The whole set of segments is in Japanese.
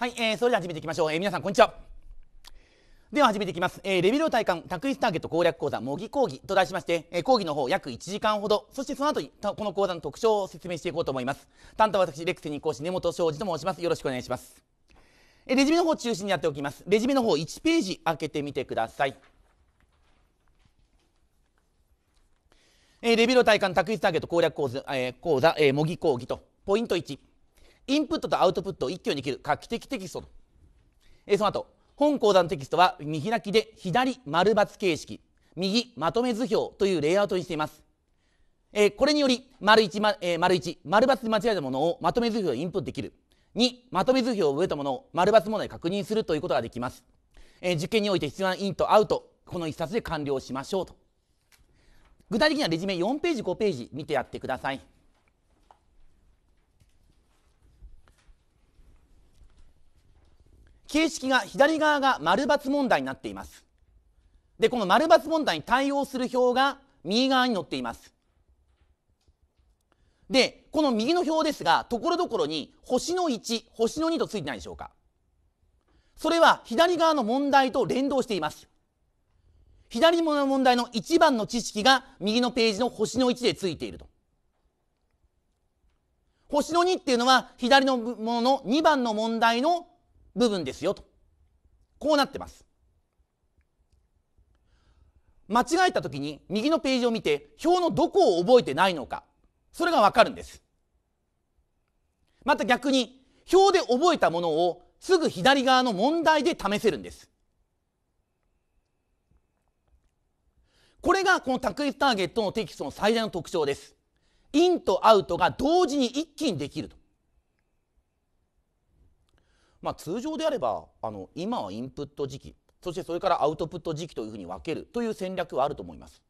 はい、えー、それでは始めていきましょう。えー、皆さん、こんにちは。では始めていきます。えー、レベルを体感、卓一ターゲット攻略講座、模擬講義と題しまして、えー、講義の方約1時間ほど、そしてその後に、この講座の特徴を説明していこうと思います。担当は私、レクセニ講師根本昌司と申します。よろしくお願いします。えー、レジュメの方中心にやっておきます。レジュメの方1ページ開けてみてください。えー、レベルを体感、卓一ターゲット攻略講座、えー、講座、えー、模擬講義と、ポイント1。インプットとアウトプットを一挙に切る画期的テキストえその後本講座のテキストは見開きで左丸抜形式右まとめ図表というレイアウトにしています、えこれにより丸1丸、えー、丸1で間違えたものをまとめ図表にインプットできる2まとめ図表を植えたものを丸抜問題で確認するということができます、え受験において必要なインとアウトこの1冊で完了しましょうと具体的にはレジュメ4ページ5ページ見てやってください形式が左側が丸抜問題になっていますでこの丸抜問題に対応する表が右側に載っていますでこの右の表ですがところどころに星の1星の2とついてないでしょうかそれは左側の問題と連動しています左の問題の1番の知識が右のページの星の1でついていると星の2っていうのは左のものの2番の問題の部分ですよとこうなってます間違えた時に右のページを見て表のどこを覚えてないのかそれがわかるんですまた逆に表で覚えたものをすぐ左側の問題で試せるんですこれがこの卓越ターゲットのテキストの最大の特徴ですインとアウトが同時に一気にできるとまあ、通常であればあの今はインプット時期そしてそれからアウトプット時期というふうに分けるという戦略はあると思います。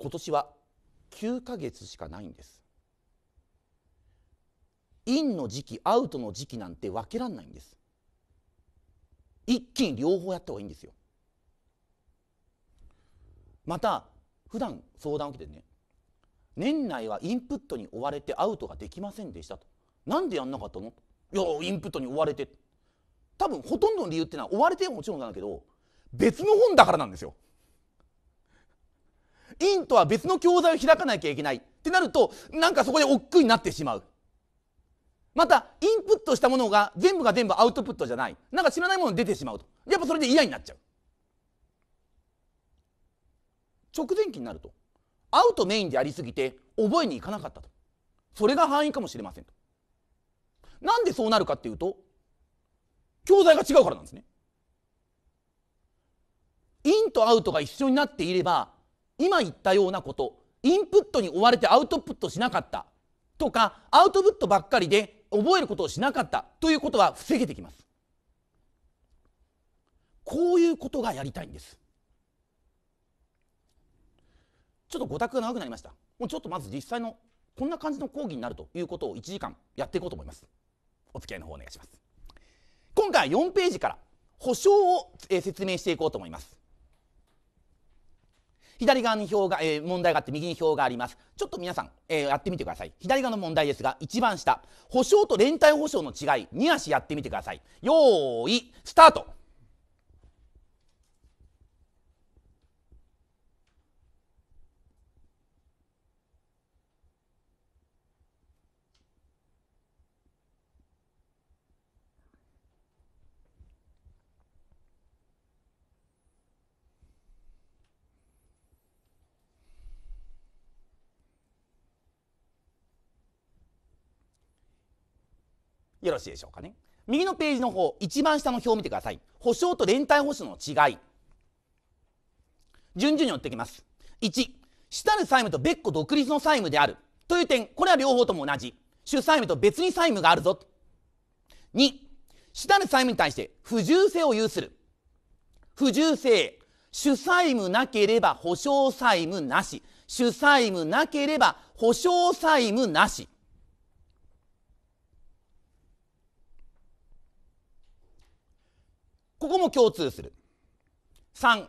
今年は9ヶ月しかないんです。インの時期アウトの時期なんて分けらんないんです。一気に両方やった方がいいんですよ。また普段相談を受けてね年内はインプットに追われてアウトができませんでしたと。なんでやんなかったのといインプットに追われて多分ほとんどの理由っていうのは追われてはもちろんなんだけど別の本だからなんですよ。インとは別の教材を開かなきゃいけないってなるとなんかそこで億劫になってしまう。またインプットしたものが全部が全部アウトプットじゃないなんか知らないもの出てしまうとやっぱそれで嫌になっちゃう直前期になるとアウトメインでありすぎて覚えにいかなかったとそれが範囲かもしれませんとなんでそうなるかっていうと教材が違うからなんですね。インとアウトが一緒になっていれば今言ったようなことインプットに追われてアウトプットしなかったとかアウトプットばっかりで覚えることをしなかったということは防げてきます。こういうことがやりたいんです。ちょっと語卓が長くなりました。もうちょっとまず実際のこんな感じの講義になるということを1時間やっていこうと思います。お付き合いの方お願いします今回は4ページから保証を、え説明していこうと思います左側に表が、えー、問題があって右に表がありますちょっと皆さん、えー、やってみてください左側の問題ですが一番下保証と連帯保証の違い2足やってみてくださいよーいスタートよろしいでしょうかね右のページの方一番下の表を見てください保証と連帯保証の違い順々に追ってきます1主たる債務と別個独立の債務であるという点これは両方とも同じ主債務と別に債務があるぞ2主たる債務に対して不従性を有する不従性主債務なければ保証債務なし主債務なければ保証債務なしここも共通する3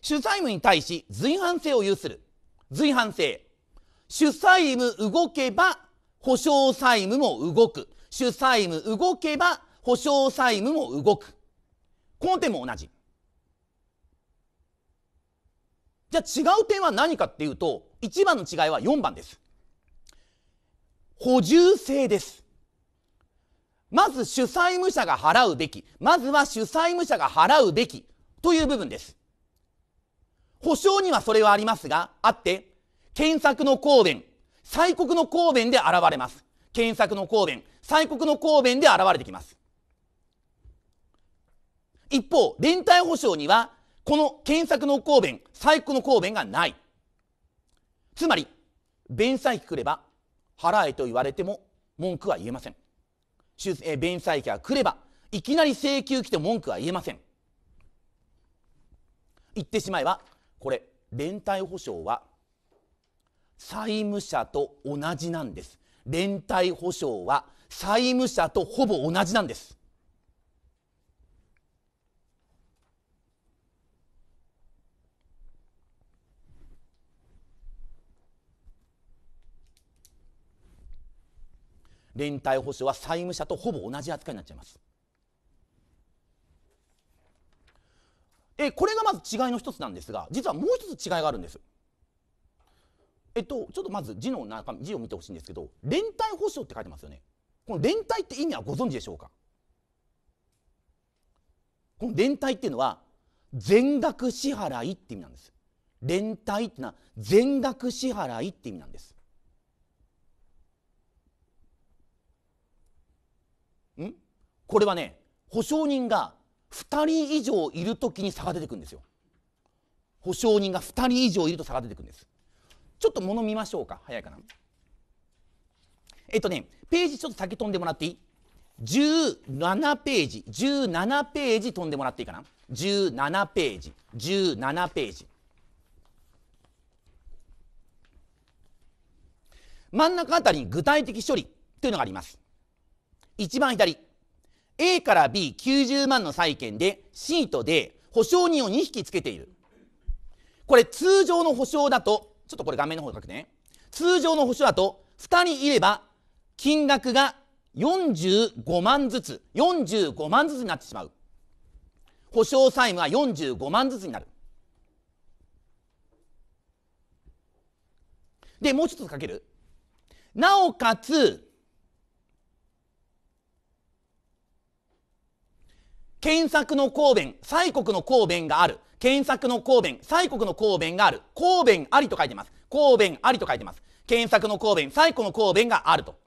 主催務に対し随伴性を有する随伴性主催務動けば保証債務も動く主債務動けば保証債務も動くこの点も同じじゃあ違う点は何かっていうと一番の違いは4番です補充性ですまず主債務者が払うべき。まずは主債務者が払うべき。という部分です。保証にはそれはありますが、あって、検索の公弁、催国の公弁で現れます。検索の公弁、催国の公弁で現れてきます。一方、連帯保証には、この検索の公弁、催国の公弁がない。つまり、弁済費くれば、払えと言われても文句は言えません。え弁済債権が来ればいきなり請求来て文句は言えません言ってしまえばこれ連帯保証は債務者と同じなんです連帯保証は債務者とほぼ同じなんです連帯保証は債務者とほぼ同じ扱いになっちゃいますえこれがまず違いの一つなんですが実はもう一つ違いがあるんですえっとちょっとまず字の中字を見てほしいんですけど連帯保証って書いてますよねこの連帯って意味はご存知でしょうかこの連帯っていうのは全額支払いって意味なんです連帯っていのは全額支払いって意味なんですこれはね保証人が2人以上いる時に差が出てくるんですよ保証人が2人以上いると差が出てくるんですちょっと物見ましょうか早いかなえっとねページちょっと先飛んでもらっていい17ページ17ページ飛んでもらっていいかな17ページ17ページ真ん中あたりに具体的処理というのがあります一番左 A から B90 万の債券で C と D 保証人を2匹つけているこれ通常の保証だとちょっとこれ画面の方書くね通常の保証だと2人いれば金額が45万ずつ45万ずつになってしまう保証債務は45万ずつになるでもう一つかけるなおかつ検索の公弁、西国の公弁がある。検索の公弁、西国の公弁がある。公弁ありと書いてます。公弁ありと書いてます。検索の公弁、西国の公弁があると。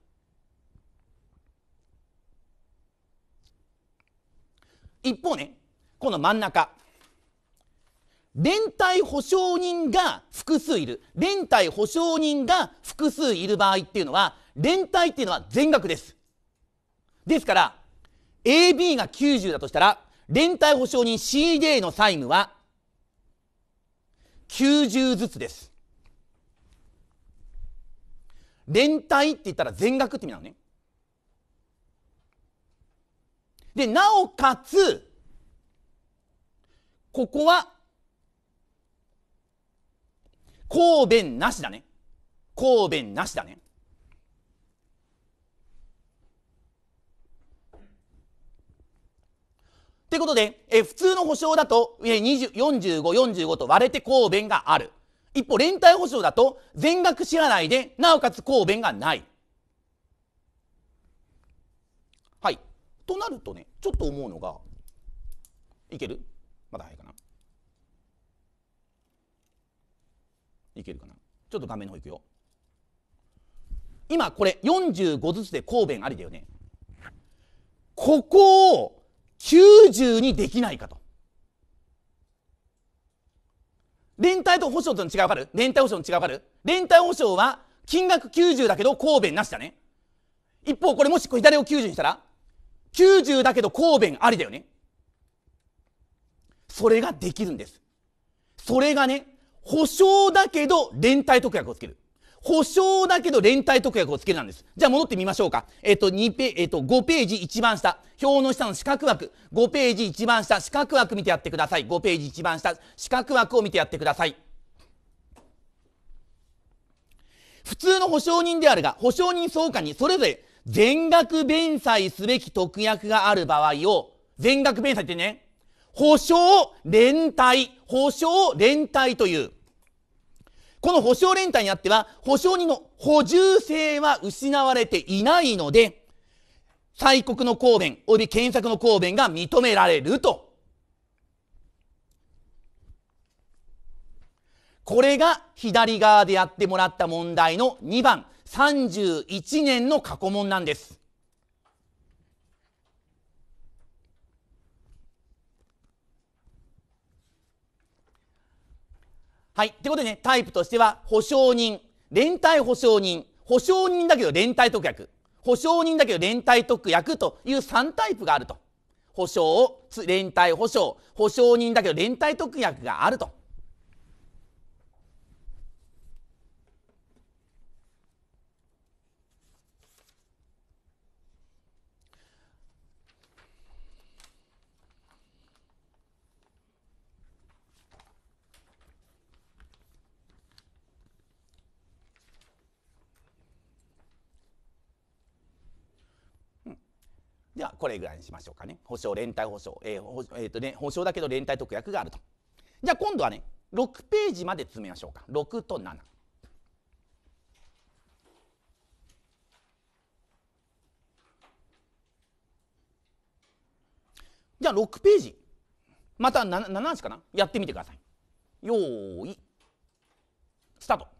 一方ね、この真ん中。連帯保証人が複数いる。連帯保証人が複数いる場合っていうのは、連帯っていうのは全額です。ですから、AB が90だとしたら、連帯保証人 CD の債務は90ずつです。連帯って言ったら全額って意味なのね。で、なおかつ、ここは、公弁なしだね。公弁なしだね。ということで、え普通の保証だと、えー、45、45と割れて抗弁がある。一方、連帯保証だと、全額知らないで、なおかつ抗弁がない。はい。となるとね、ちょっと思うのが、いけるまだ早いかないけるかなちょっと画面の方いくよ。今これ45ずつで抗弁ありだよね。ここを90にできないかと連帯と保証との違い分かる連帯保証の違い分かる連帯保証は金額90だけど神弁なしだね一方これもし左を90にしたら90だけど神弁ありだよねそれができるんですそれがね保証だけど連帯特約をつける保証だけど連帯特約をつけるなんです。じゃあ戻ってみましょうか。えっ、ー、と、2ペ、えっ、ー、と、5ページ一番下。表の下の四角枠。5ページ一番下。四角枠見てやってください。5ページ一番下。四角枠を見てやってください。普通の保証人であるが、保証人総会にそれぞれ全額弁済すべき特約がある場合を、全額弁済ってね、保証連帯、保証連帯という、この保証連帯にあっては、保証人の補充性は失われていないので、催告の公弁及び検索の公弁が認められると。これが左側でやってもらった問題の2番、31年の過去問なんです。はい。ってことでね、タイプとしては、保証人、連帯保証人、保証人だけど連帯特約、保証人だけど連帯特約という3タイプがあると。保証を連帯保証、保証人だけど連帯特約があると。ではこれぐらいにしましょうかね保証連帯保証、えーえーとね、保証だけど連帯特約があるとじゃあ今度はね6ページまで詰めましょうか6と7。じゃあ6ページまた 7, 7ペかなやってみてください。よーいスタート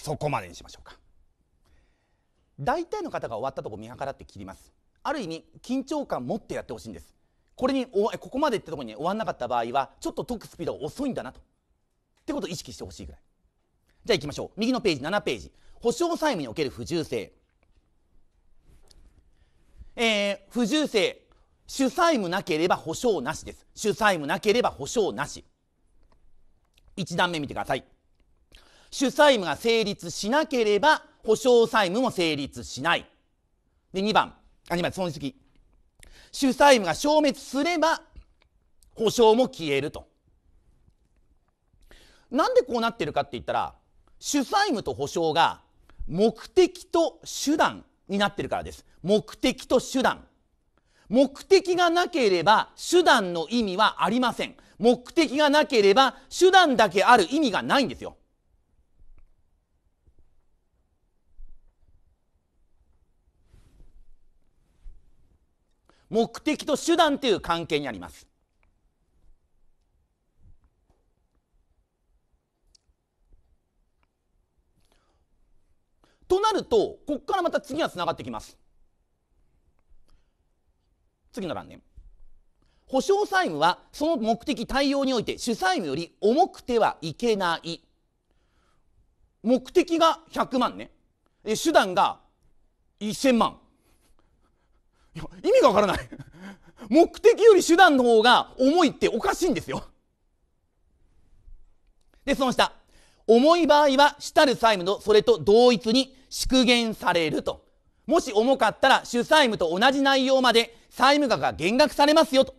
そこまでにしましょうか大体の方が終わったとこ見計らって切りますある意味緊張感持ってやってほしいんですこれにここまでってとこに、終わんなかった場合はちょっと解くスピードが遅いんだなとってことを意識してほしいぐらいじゃあ行きましょう右のページ7ページ保証債務における不従性えー、不従性主債務なければ保証なしです主債務なければ保証なし1段目見てください主債務が成立しなければ保証債務も成立しない。で、2番、あ、2番、損失主債務が消滅すれば保証も消えると。なんでこうなってるかって言ったら、主債務と保証が目的と手段になってるからです。目的と手段。目的がなければ手段の意味はありません。目的がなければ手段だけある意味がないんですよ。目的と手段という関係にありますとなるとここからまた次がつながってきます次の欄ね保証債務はその目的対応において主債務より重くてはいけない目的が100万ね手段が1000万いや意味がわからない 目的より手段の方が重いっておかしいんですよでその下重い場合は主たる債務のそれと同一に縮減されるともし重かったら主債務と同じ内容まで債務額が減額されますよと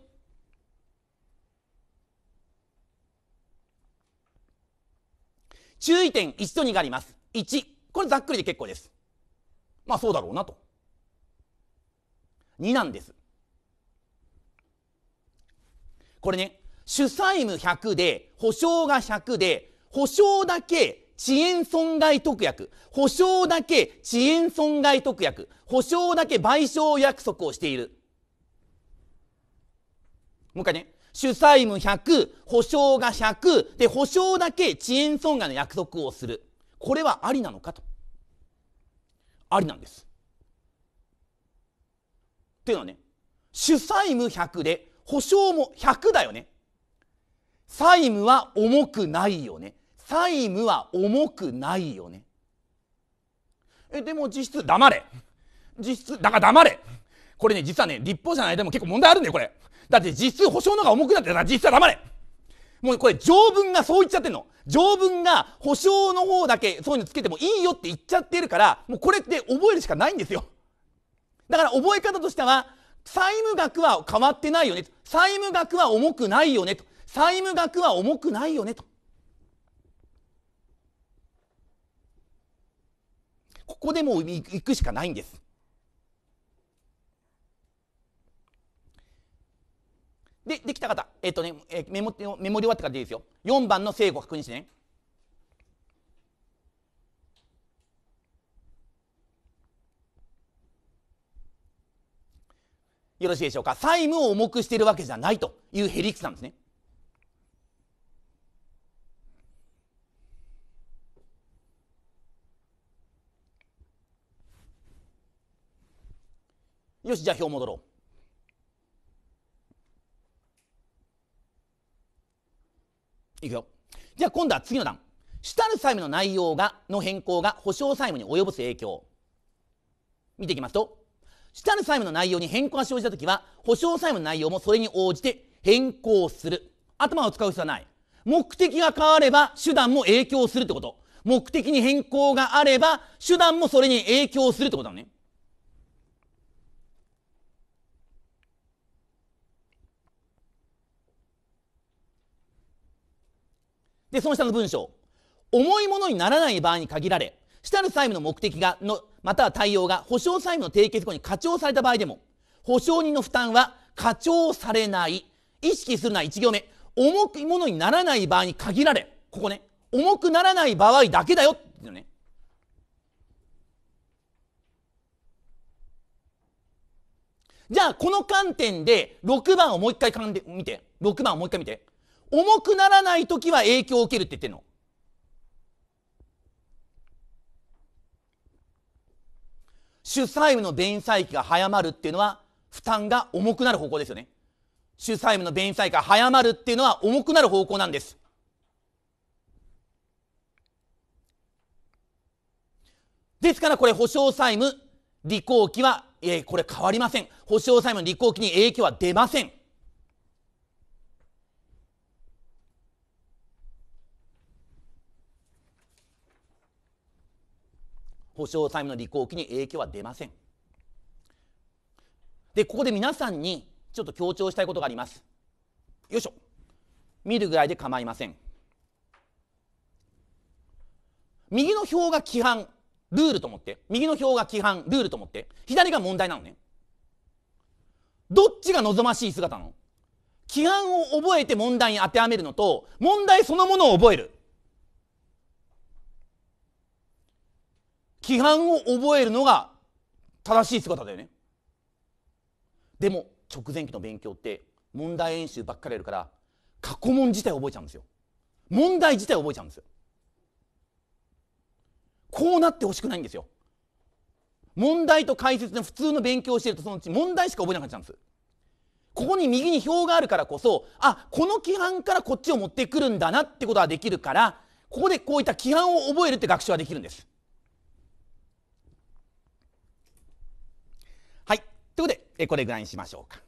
注意点1と2があります1これざっくりで結構ですまあそうだろうなと2なんですこれね主債務100で保証が100で保証だけ遅延損害特約保証だけ遅延損害特約保証だけ賠償約束をしているもう一回ね主債務100保証が100で保証だけ遅延損害の約束をするこれはありなのかとありなんですっていうのはね主債務100で保証も100だよね債務は重くないよね債務は重くないよねえでも実質黙れ実質だから黙れこれね実はね立法じゃな間でも結構問題あるんだよこれだって実質保証の方が重くなってたら実質は黙れもうこれ条文がそう言っちゃってんの条文が保証の方だけそういうのつけてもいいよって言っちゃってるからもうこれって覚えるしかないんですよだから覚え方としては、債務額は変わってないよね債務額は重くないよねと。債務額は重くないよねと。ここでもう行くしかないんです。で、できた方、えっ、とね、メモ、メモリ終わってからでいいですよ。4番の正誤確認してね。よろしいでしょうか債務を重くしているわけじゃないというへ理屈なんですねよしじゃあ表戻ろういくよじゃあ今度は次の段主たる債務の内容がの変更が保証債務に及ぼす影響見ていきますとしたる債務の内容に変更が生じたときは、保証債務の内容もそれに応じて変更する。頭を使う必要はない。目的が変われば手段も影響するってこと。目的に変更があれば手段もそれに影響するってことだね。で、その下の文章。重いものにならない場合に限られ、したる債務の目的が、の、または対応が保証債務の締結後に課徴された場合でも、保証人の負担は課徴されない。意識するのは1行目。重いものにならない場合に限られ。ここね。重くならない場合だけだよ。ってね。じゃあ、この観点で6番をもう一回見て。6番をもう一回見て。重くならない時は影響を受けるって言ってんの。主債務の弁済期が早まるっていうのは負担が重くなる方向ですよね。主債務の弁済期が早まるっていうのは重くなる方向なんです。ですからこれ保証債務履行期は、えー、これ変わりません。保証債務の履行期に影響は出ません。保証債務の履行期に影響は出ませんでここで皆さんにちょっと強調したいことがありますよいしょ見るぐらいで構いません右の表が規範ルールと思って右の表が規範ルールと思って左が問題なのねどっちが望ましい姿なの規範を覚えて問題に当てはめるのと問題そのものを覚える規範を覚えるのが正しい姿だよねでも直前期の勉強って問題演習ばっかりやるから過去問自体覚えちゃうんですよ問題自体覚えちゃうんですよこうなってほしくないんですよ問題と解説の普通の勉強をしてるとそのうち問題しか覚えなくなっちゃうんですここに右に表があるからこそあこの規範からこっちを持ってくるんだなってことはできるからここでこういった規範を覚えるって学習はできるんですということで、えこれぐらいにしましょうか。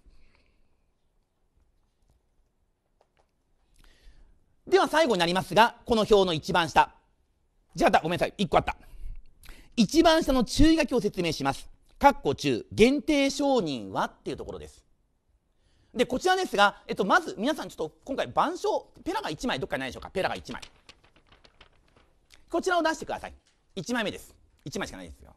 では最後になりますが、この表の一番下。じゃあ、ごめんなさい。1個あった。一番下の注意書きを説明します。括弧中、限定承認はっていうところです。で、こちらですが、えっと、まず皆さんちょっと今回、板書、ペラが1枚どっかにないでしょうか。ペラが1枚。こちらを出してください。1枚目です。1枚しかないですよ。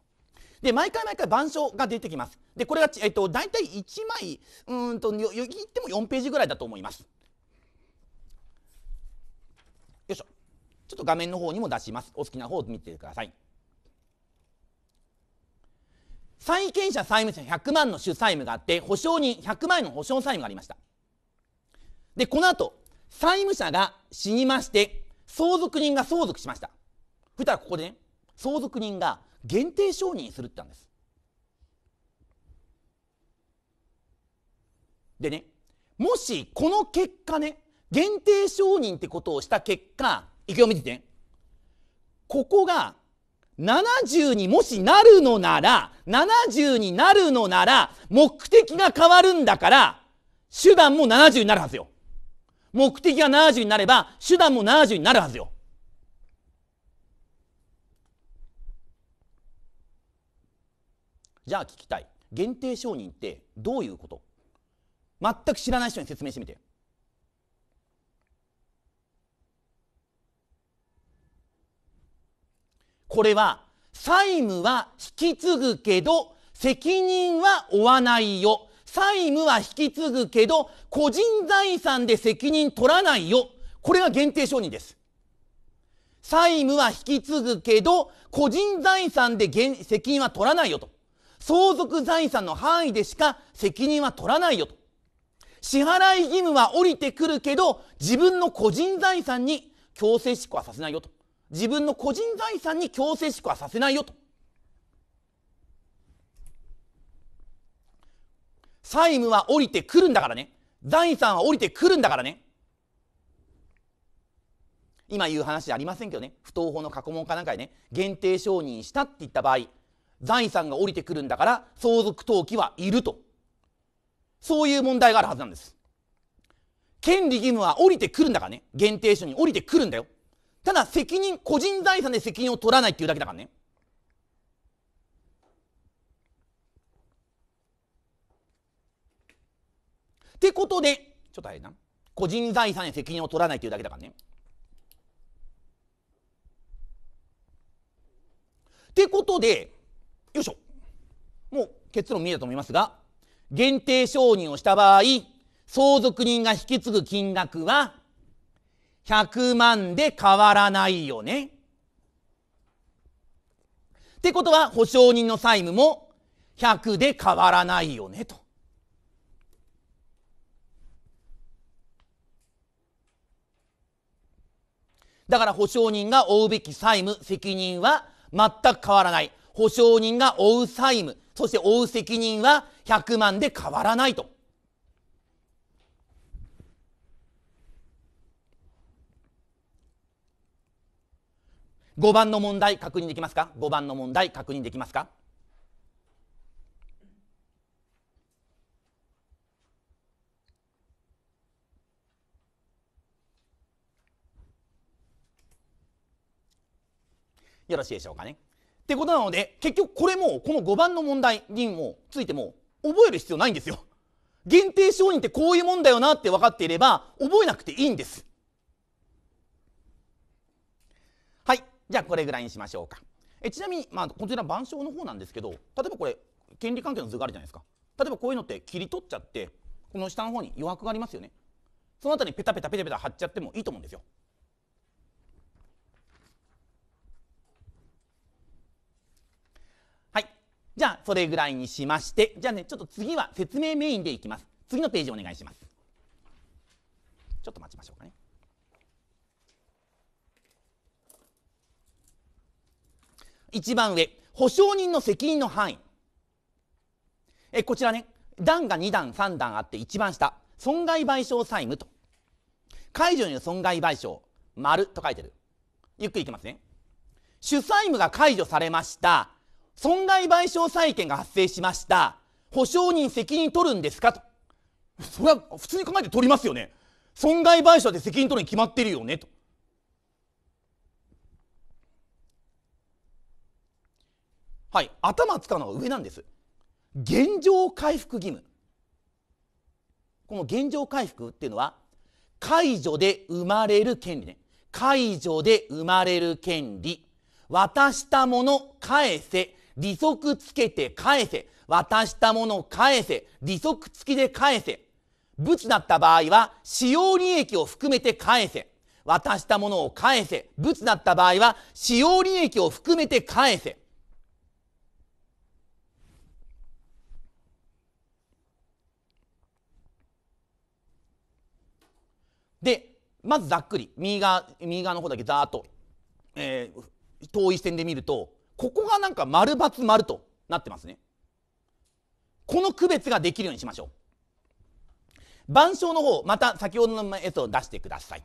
で毎回毎回板書が出てきますでこれが、えっと、大体1枚うんと言っても4ページぐらいだと思いますよいしょちょっと画面の方にも出しますお好きな方を見てください債権者債務者100万の主債務があって保証人100万円の保証債務がありましたでこの後債務者が死にまして相続人が相続しましたそしたらここでね相続人が限定承認するって言ったんですでねもしこの結果ね限定承認ってことをした結果いくよ見ててここが70にもしなるのなら70になるのなら目的が変わるんだから手段も70になるはずよ目的が70になれば手段も70になるはずよじゃあ聞きたい限定承認ってどういうこと全く知らない人に説明してみてこれは債務は引き継ぐけど責任は負わないよ債務は引き継ぐけど個人財産で責任取らないよこれが限定承認です債務は引き継ぐけど個人財産で責任は取らないよと相続財産の範囲でしか責任は取らないよと。支払い義務は降りてくるけど、自分の個人財産に強制執行はさせないよと。自分の個人財産に強制執行はさせないよと。債務は降りてくるんだからね。財産は降りてくるんだからね。今言う話じゃありませんけどね、不当法の過去問かなんかでね、限定承認したって言った場合、財産が降りてくるんだから相続登記はいるとそういう問題があるはずなんです権利義務は降りてくるんだからね限定書に降りてくるんだよただ責任個人財産で責任を取らないっていうだけだからねってことでちょっとあれな個人財産へ責任を取らないっていうだけだからねってことでよいしょもう結論見えたと思いますが限定承認をした場合相続人が引き継ぐ金額は100万で変わらないよね。ってことは保証人の債務も100で変わらないよねと。だから保証人が負うべき債務責任は全く変わらない保証人が負う債務、そして負う責任は100万で変わらないと。5番の問題確認できますか5番の問題確認できますかよろしいでしょうかねってことなので結局これもこの5番の問題にもついても覚える必要ないんですよ。限定承認ってこういうもんだよなって分かっていれば覚えなくていいんです。はいじゃあこれぐらいにしましょうか。えちなみに、まあ、こちら板書の方なんですけど例えばこれ権利関係の図があるじゃないですか例えばこういうのって切り取っちゃってこの下の方に余白がありますよねその辺りペタペタペタペタ貼っちゃってもいいと思うんですよじゃあ、それぐらいにしまして、じゃあね、ちょっと次は説明メインでいきます。次のページお願いします。ちょっと待ちましょうかね。一番上、保証人の責任の範囲。え、こちらね、段が2段、3段あって一番下、損害賠償債務と。解除による損害賠償、丸と書いてる。ゆっくりいきますね。主債務が解除されました。損害賠償債権が発生しました。保証人責任取るんですかと。それは普通に考えて取りますよね。損害賠償で責任取るに決まってるよねと。はい、頭使うのが上なんです。現状回復義務。この現状回復っていうのは解除で生まれる権利ね。解除で生まれる権利。渡したもの返せ。利息つけて返せ。渡したものを返せ。利息付きで返せ。物だった場合は、使用利益を含めて返せ。渡したものを返せ。物だった場合は、使用利益を含めて返せ。で、まずざっくり、右側、右側の方だけざーっと、えー、遠い視点で見ると、ここがなんか丸×丸となってますねこの区別ができるようにしましょう板書の方また先ほどのやつを出してください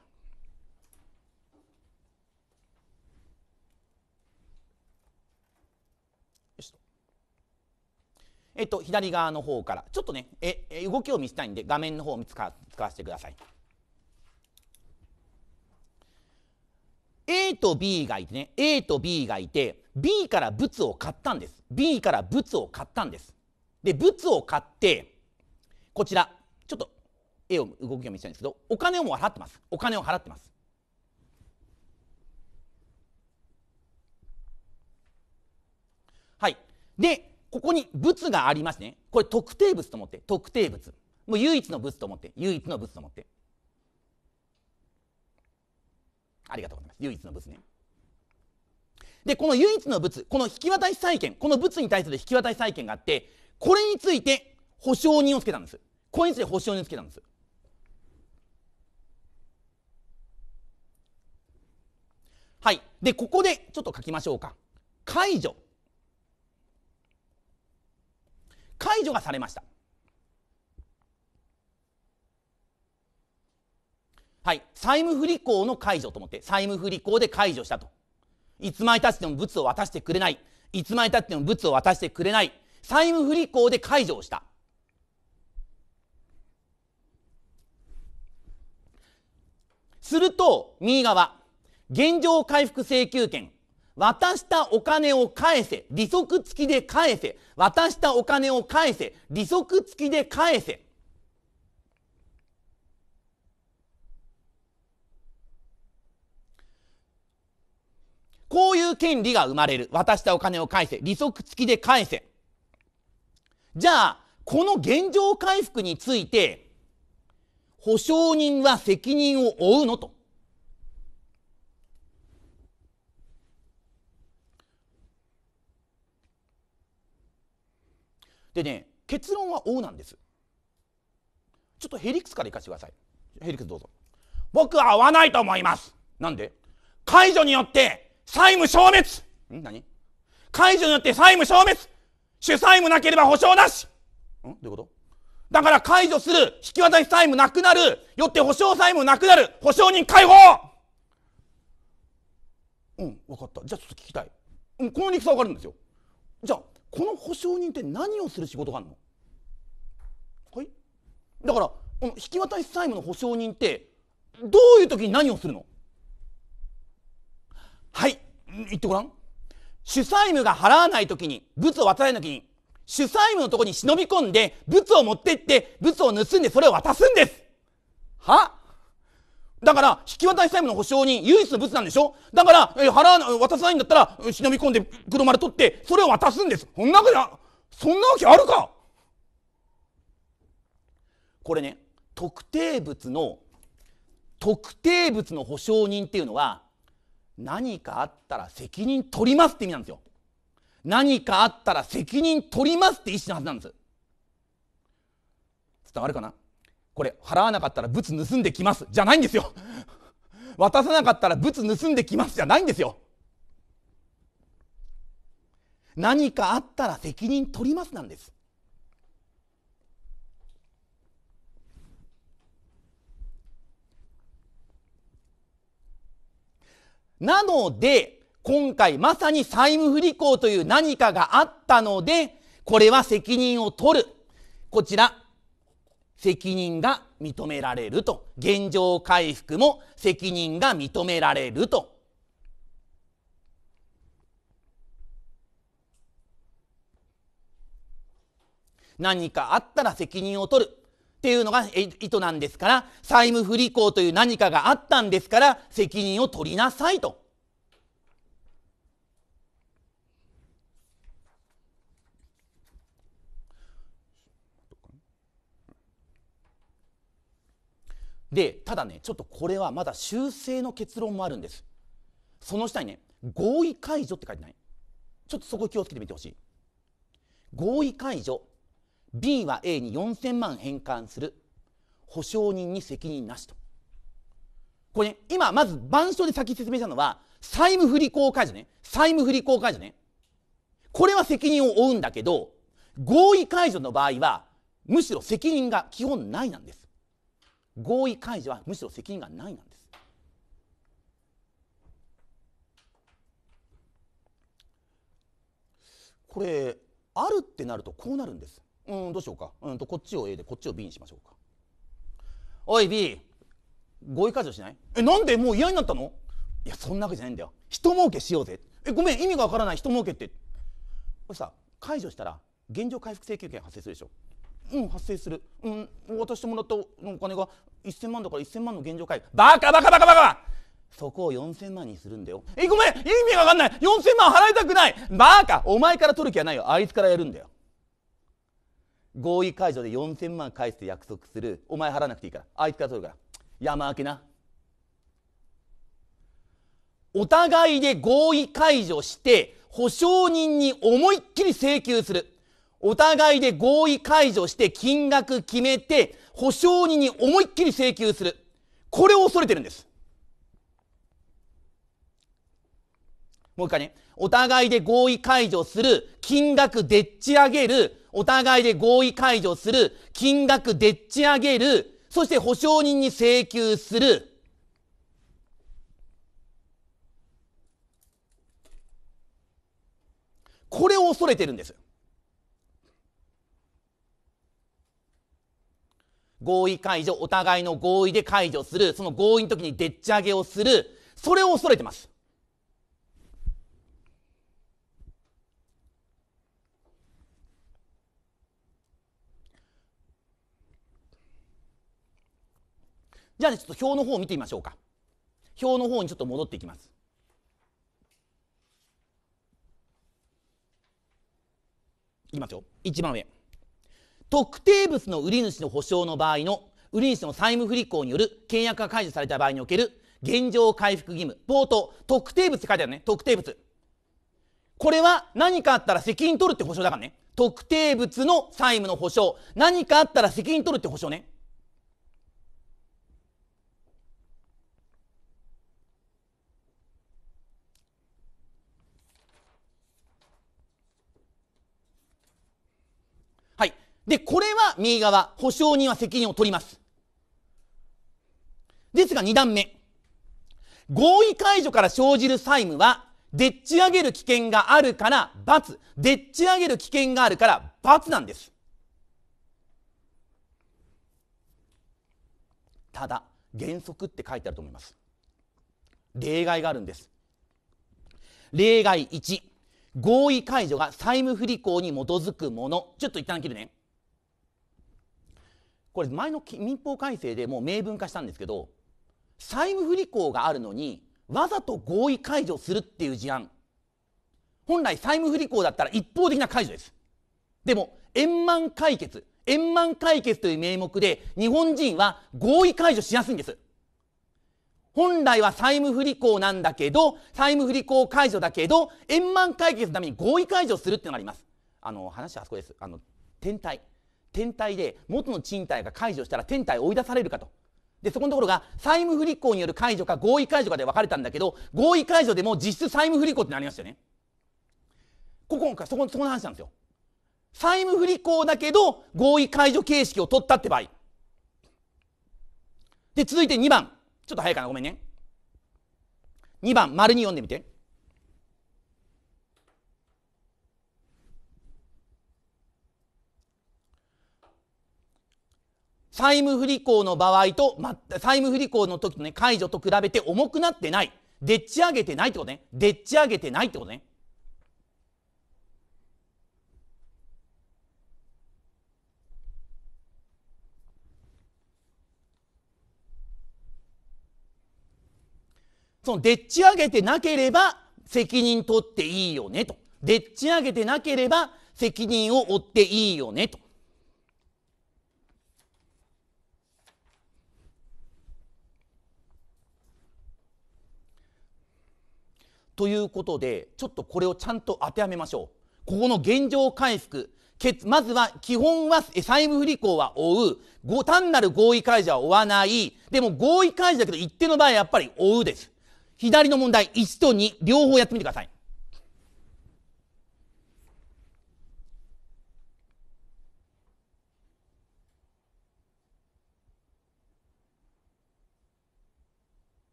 えっと、左側の方からちょっとねえ動きを見せたいんで画面の方を使わせてください。A と B がいてね A と B がいて B から物を買ったんです B から物を買ったんですで物を買ってこちらちょっと A を動きを見せたいんですけどお金を払ってますお金を払ってますはいでここに物がありますねこれ特定物と思って特定物もう唯一の物と思って唯一の物と思ってありがとうございます唯一の仏ねでこの唯一の仏この引き渡し債権この仏に対する引き渡し債権があってこれについて保証人をつけたんですこれについて保証人をつけたんですはい。で、ここでちょっと書きましょうか。解除。解除がされました。はい、債務不履行の解除と思って債務不履行で解除したといつまでたっても物を渡してくれないいつまでたっても物を渡してくれない債務不履行で解除をしたすると右側現状回復請求権渡したお金を返せ利息付きで返せ渡したお金を返せ利息付きで返せこういう権利が生まれる。渡したお金を返せ。利息付きで返せ。じゃあ、この現状回復について、保証人は責任を負うのと。でね、結論は負うなんです。ちょっとヘリクスからいかせてください。ヘリクスどうぞ。僕は合わないと思います。なんで解除によって債務消滅ん何解除によって債務消滅主債務なければ保証なしんどういうことだから解除する引き渡し債務なくなるよって保証債務なくなる保証人解放うん分かったじゃあちょっと聞きたい、うん、この理屈は分かるんですよじゃあこの保証人って何をする仕事があるのはいだから引き渡し債務の保証人ってどういう時に何をするのはい言ってごらん主催務が払わない時に仏を渡さない時に主催務のとこに忍び込んで仏を持ってって仏を盗んでそれを渡すんですはだから、引き渡し債務の保証人、唯一の物なんでしょだから、払わ、渡さないんだったら、忍び込んで黒丸取って、それを渡すんです。そんなわけな、そんなわけあるかこれね、特定物の、特定物の保証人っていうのは、何かあったら責任取りますって意味なんですよ何かあったら責任取りますって意思のはずなんです伝わるかなこれ払わなかったら物盗んできますじゃないんですよ渡さなかったら物盗んできますじゃないんですよ何かあったら責任取りますなんですなので、今回まさに債務不履行という何かがあったので、これは責任を取る。こちら、責任が認められると。現状回復も責任が認められると。何かあったら責任を取る。っていうのが意図なんですから、債務不履行という何かがあったんですから、責任を取りなさいと。で、ただね、ちょっとこれはまだ修正の結論もあるんです。その下にね、合意解除って書いてない。ちょっとそこ気をつけてみてほしい。合意解除 B は A に4000万返還する保証人に責任なしとこれ、ね、今まず板書で先説明したのは債務不履行解除ね債務不履行解除ねこれは責任を負うんだけど合意解除の場合はむしろ責任が基本ないなんです合意解除はむしろ責任がないなんですこれあるってなるとこうなるんですうんどうしようかうんとこっちを A でこっちを B にしましょうかおい B 合意解除しないえなんでもう嫌になったのいやそんなわけじゃないんだよ人儲けしようぜえごめん意味がわからない人儲けってこれさ解除したら現状回復請求権発生するでしょうん発生するうん渡してもらったお金が1000万だから1000万の現状回復バカバカバカバカそこを4000万にするんだよえごめん意味がわかんない4000万払いたくないバカお前から取る気はないよあいつからやるんだよ合意解除で4000万返すと約束するお前払わなくていいからあいつから取るから山分けなお互いで合意解除して保証人に思いっきり請求するお互いで合意解除して金額決めて保証人に思いっきり請求するこれを恐れてるんですもう一回ねお互いで合意解除する金額でっち上げるお互いで合意解除する、金額でっち上げる、そして保証人に請求する。これを恐れてるんです。合意解除、お互いの合意で解除する、その合意の時にでっち上げをする、それを恐れてます。じゃあちょっと表の方を見てみましょうか表の方にちょっと戻っていきますいきますよ1番上特定物の売り主の保証の場合の売り主の債務不履行による契約が解除された場合における現状回復義務冒頭特定物って書いてあるね特定物これは何かあったら責任取るって保証だからね特定物の債務の保証何かあったら責任取るって保証ねで、これは右側、保証人は責任を取ります。ですが2段目。合意解除から生じる債務は、でっち上げる危険があるから罰。でっち上げる危険があるから罰なんです。ただ、原則って書いてあると思います。例外があるんです。例外1、合意解除が債務不履行に基づくもの。ちょっと一旦切るね。これ前の民法改正でもう明文化したんですけど債務不履行があるのにわざと合意解除するっていう事案本来債務不履行だったら一方的な解除ですでも円満解決円満解決という名目で日本人は合意解除しやすいんです本来は債務不履行なんだけど債務不履行解除だけど円満解決のために合意解除するっていうのがありますあの話はあそこですあの天体天体で元の賃貸が解除したら天体追い出されるかと。で、そこのところが債務不履行による解除か合意解除かで分かれたんだけど、合意解除でも実質債務不履行ってなりましたよね。ここ、そこ、そこの話なんですよ。債務不履行だけど合意解除形式を取ったって場合。で、続いて2番。ちょっと早いかな、ごめんね。2番、丸に読んでみて。債務不履行の場合と、ま、債務不履行の時とね、解除と比べて重くなってない。でっち上げてないってことね。でっち上げてないってことね。そのでっち上げてなければ責任取っていいよねと。でっち上げてなければ責任を負っていいよねと。ということでちょっとこれをちゃんと当てはめましょうここの現状回復まずは基本は債務不履行は追う単なる合意解除は追わないでも合意解除だけど一定の場合はやっぱり追うです左の問題1と2両方やってみてください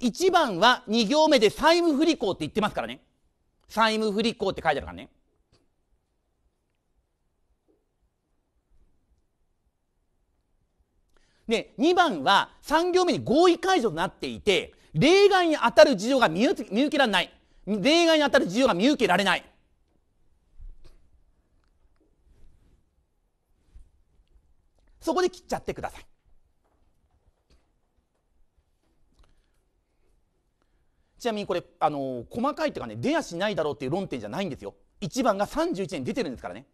1番は2行目で債務不履行って言ってますからね債務不履行って書いてあるからねで2番は3行目に合意解除となっていて例外に当たる事情が見受けられない例外に当たる事情が見受けられないそこで切っちゃってくださいちなみにこれ、あの細かいというかね出やしないだろうっていう論点じゃないんですよ1番が31年出てるんですからね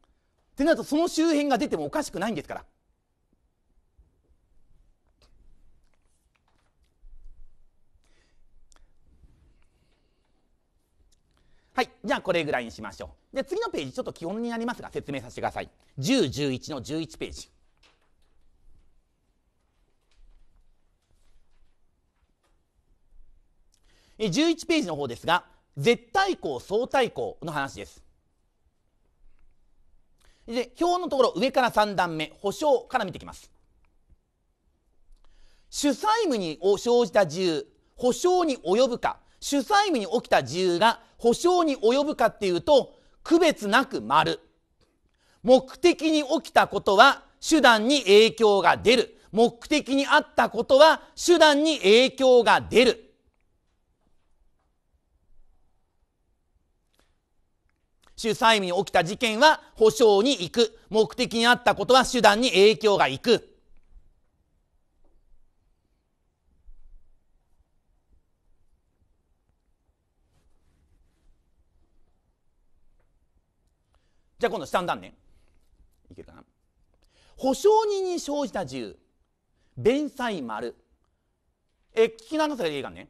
ってなるとその周辺が出てもおかしくないんですからはい。じゃあ、これぐらいにしましょう。で、次のページ、ちょっと基本になりますが、説明させてください。10、11の11ページ。11ページの方ですが絶対項相対項の話ですで表のところ上から3段目保証から見ていきます主債務に生じた自由保証に及ぶか主債務に起きた自由が保証に及ぶかっていうと区別なく丸目的に起きたことは手段に影響が出る目的にあったことは手段に影響が出る主催民に起きた事件は保証に行く。目的にあったことは手段に影響が行く。じゃあ今度下の段ね。いけるかな。保証人に生じた自由。弁済丸。え、聞き流せでいいかね。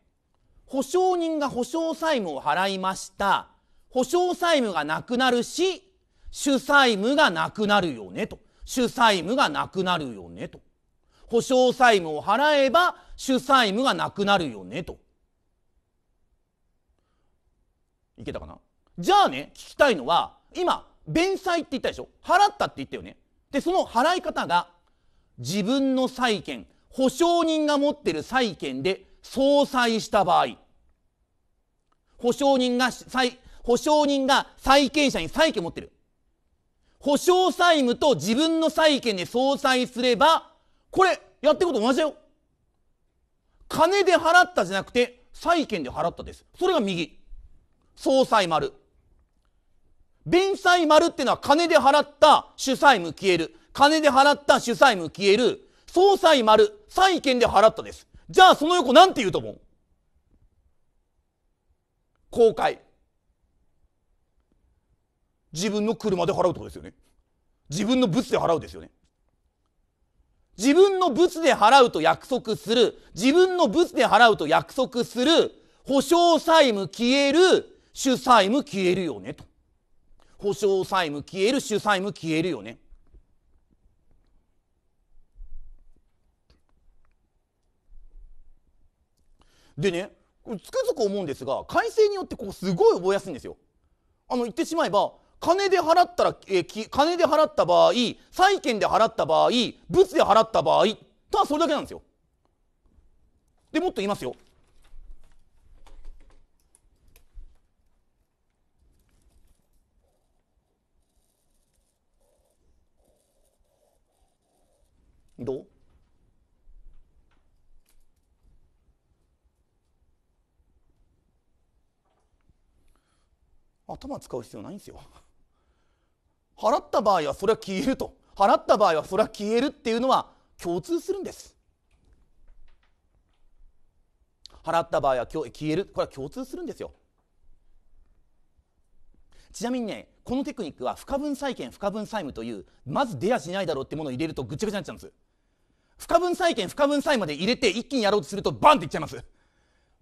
保証人が保証債務を払いました。保証債務がなくなるし、主債務がなくなるよねと。主債務がなくなるよねと。保証債務を払えば主債務がなくなるよねと。いけたかなじゃあね、聞きたいのは、今、弁済って言ったでしょ払ったって言ったよね。で、その払い方が、自分の債権、保証人が持ってる債権で相殺した場合、保証人が債保証人が債権者に債権を持ってる。保証債務と自分の債権で相殺すれば、これ、やってること同じだよ。金で払ったじゃなくて、債権で払ったです。それが右。総裁丸。弁債丸ってのは金で払った主債務消える。金で払った主債務消える。総裁丸。債権で払ったです。じゃあその横なんて言うと思う公開。自分の車で払うとてこですよね自分の物で払うですよね自分の物で払うと約束する自分の物で払うと約束する保証債務消える主債務消えるよねと保証債務消える主債務消えるよねでねつくづく思うんですが改正によってこうすごい覚えやすいんですよあの言ってしまえば金で払ったら、えー、金で払った場合、債権で払った場合、物で払った場合、ただそれだけなんですよ。で、もっと言いますよ。どう頭使う必要ないんですよ。払った場合はそれは消えると払った場合はそれは消えるっていうのは共通するんです払った場合は消えるこれは共通するんですよちなみにねこのテクニックは不可分債権不可分債務というまず出やしないだろうってものを入れるとぐちゃぐちゃになっちゃうんです不可分債権不可分債まで入れて一気にやろうとするとバンっていっちゃいます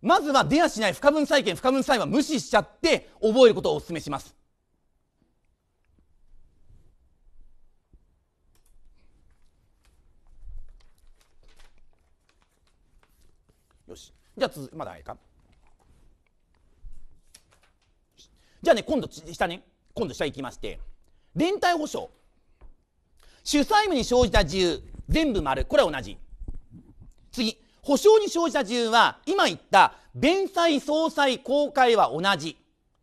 まずは出やしない不可分債権不可分債務は無視しちゃって覚えることをお勧めしますじゃあ続まだないかじゃあね今度下ね今度下行きまして連帯保証主債務に生じた自由全部丸これは同じ次保証に生じた自由は今言った弁済総裁公開は同じ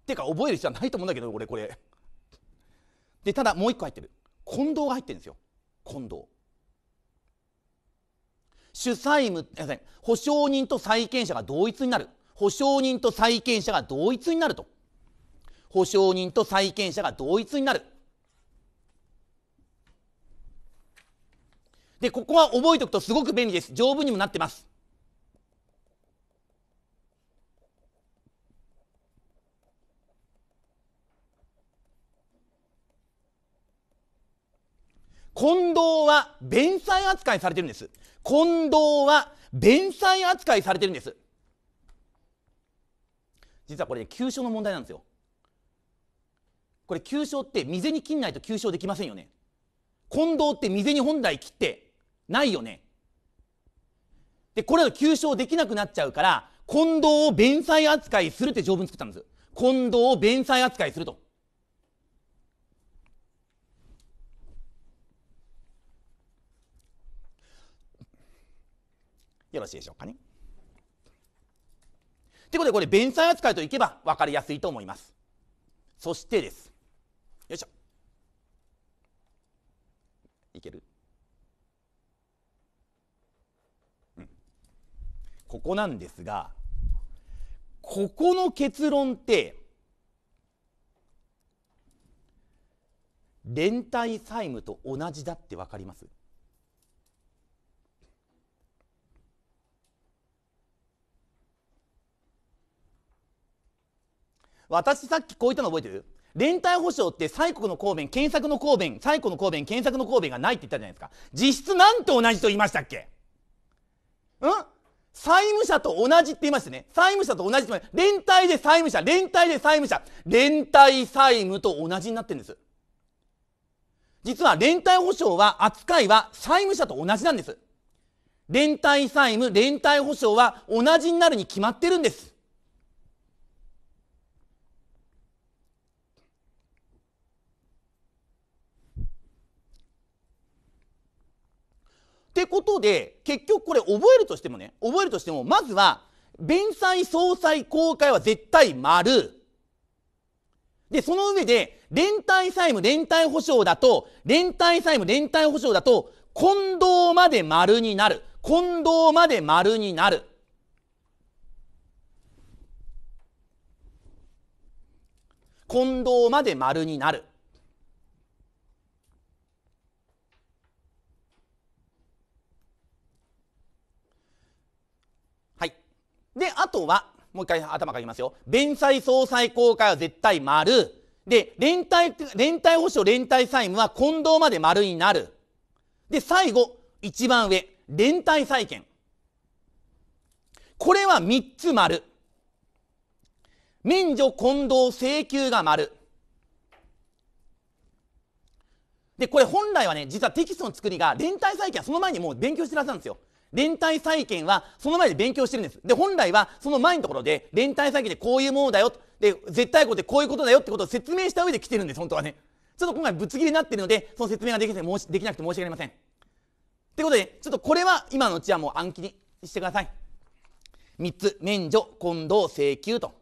てか覚える必要はないと思うんだけど俺これでただもう一個入ってる近藤が入ってるんですよ近藤主債務、保証人と債権者が同一になる。保証人と債権者が同一になると。保証人と債権者が同一になる。で、ここは覚えておくとすごく便利です。条文にもなってます。近藤は弁済扱いされてるんです。近藤は弁済扱いされてるんです。実はこれ、急所の問題なんですよ。これ急所って未然に切んないと急所できませんよね。近藤って未然に本来切ってないよね。で、これだと急所できなくなっちゃうから、近藤を弁済扱いするって条文作ったんです。近藤を弁済扱いすると。よろしいでしょうかね。ということでこれ弁済扱いといけば分かりやすいと思います。そしてです。よいしょ。いける、うん、ここなんですがここの結論って連帯債務と同じだって分かります私さっきこう言ったの覚えてる連帯保証って最古の公弁検索の公弁最古の公弁検索の公弁がないって言ったじゃないですか実質何と同じと言いましたっけうん債務者と同じって言いましたね債務者と同じって連帯で債務者連帯で債務者連帯債務と同じになってるんです実は連帯保証は扱いは債務者と同じなんです連帯債務連帯保証は同じになるに決まってるんですってことで結局これ覚えるとしてもね覚えるとしてもまずは弁済総裁公開は絶対丸。で、その上で、連帯債務、連帯保証だと、連帯債務、連帯保証だと、混同まで丸になる。混同まで丸になる。混同まで丸になる。で、あとは、もう一回頭からいきますよ。弁済総裁公開は絶対丸。で、連帯、連帯保証、連帯債務は混同まで丸になる。で、最後、一番上、連帯債権。これは3つ丸。免除混同請求が丸。で、これ本来はね、実はテキストの作りが連帯債権はその前にもう勉強してるはずなんですよ。連帯債権はその前で勉強してるんです。で、本来はその前のところで、連帯債権ってこういうものだよ。で、絶対こうってこういうことだよってことを説明した上で来てるんです、本当はね。ちょっと今回ぶつ切りになってるので、その説明ができできなくて申し訳ありません。ということで、ちょっとこれは今のうちはもう暗記にしてください。3つ、免除、混同、請求と。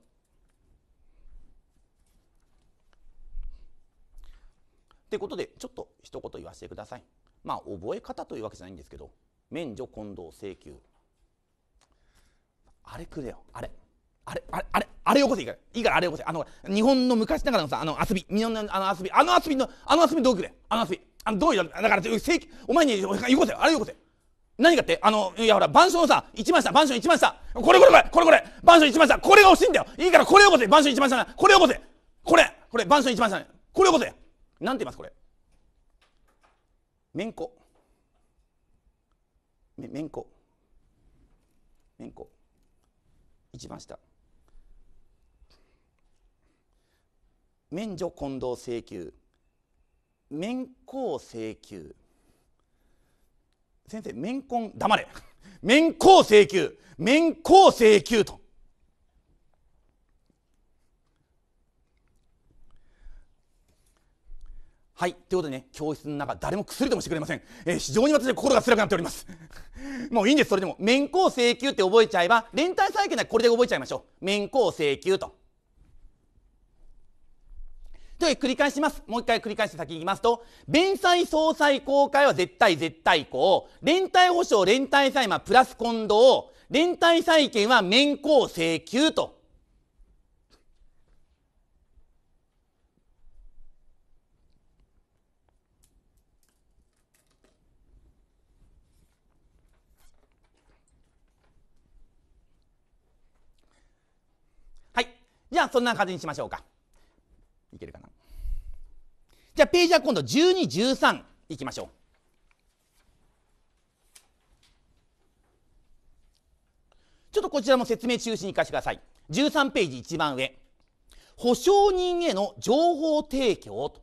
ということで、ちょっと一言言わせてください。まあ、覚え方というわけじゃないんですけど、免除混同請求あれくれよあれあれあれあれあれよこせいいからいいからあれよこせあの日本の昔ながらのさあの遊び日本のあの遊びあの遊びのあの遊びどうくれあの遊びあのどういうだから請求お前によこせあれよこせ何かってあのいやほら番所のさ一番下番所一番下これこれこれこれこれ番所一番下これが欲しいんだよいいからこれよこせ番所一番下これよこせこれこれ番所一番下これよこせなんて言いますこれめんこめんこめんこ一番下免除近藤請求免交請求先生面婚黙れ面交請求面交請求とはい。ということでね、教室の中、誰も薬ともしてくれません。えー、非常に私は心が辛くなっております。もういいんです、それでも。面行請求って覚えちゃえば、連帯債権ならこれで覚えちゃいましょう。面行請求と。という繰り返します。もう一回繰り返して先に行きますと、弁済総裁公開は絶対絶対行。連帯保証連帯債務はプラス混同、連帯債権は面行請求と。じゃあそんな感じにしましょうかいけるかなじゃあページは今度1213いきましょうちょっとこちらも説明中心にいかしてください13ページ一番上保証人への情報提供と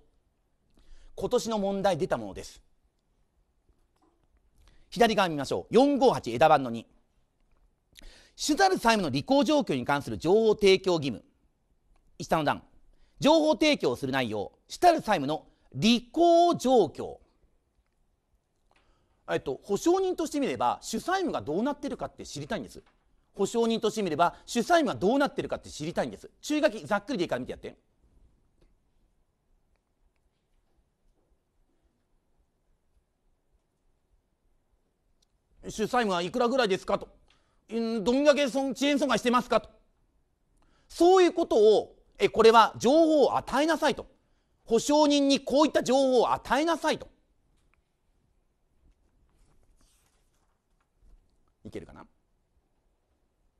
今年の問題出たものです左側見ましょう458枝番の2主たる債務の履行状況に関する情報提供義務下の段情報提供する内容主たる債務の履行状況えっと保証人としてみれば主債務がどうなってるかって知りたいんです保証人としてみれば主債務はどうなってるかって知りたいんです注意書きざっくりでいいから見てやって主債務はいくらぐらいですかとどんだけ遅延損害してますかとそういうことをえこれは情報を与えなさいと保証人にこういった情報を与えなさいといけるかな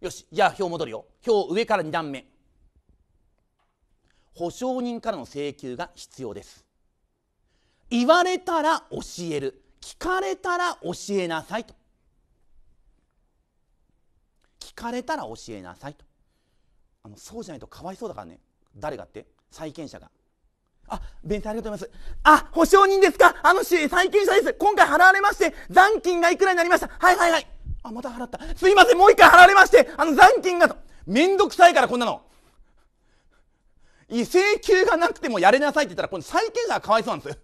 よしじゃあ表戻るよ表上から2段目保証人からの請求が必要です言われたら教える聞かれたら教えなさいと聞かれたら教えなさいとあのそうじゃないとかわいそうだからね誰がって債権者があ、弁済ありがとうございます。あ、保証人ですかあの債権者です。今回払われまして、残金がいくらになりました。はいはいはい。あ、また払った。すいません、もう一回払われまして、あの残金がと。めんくさいからこんなの。請求がなくてもやれなさいって言ったら、この債権者がかわいそうなんです。よ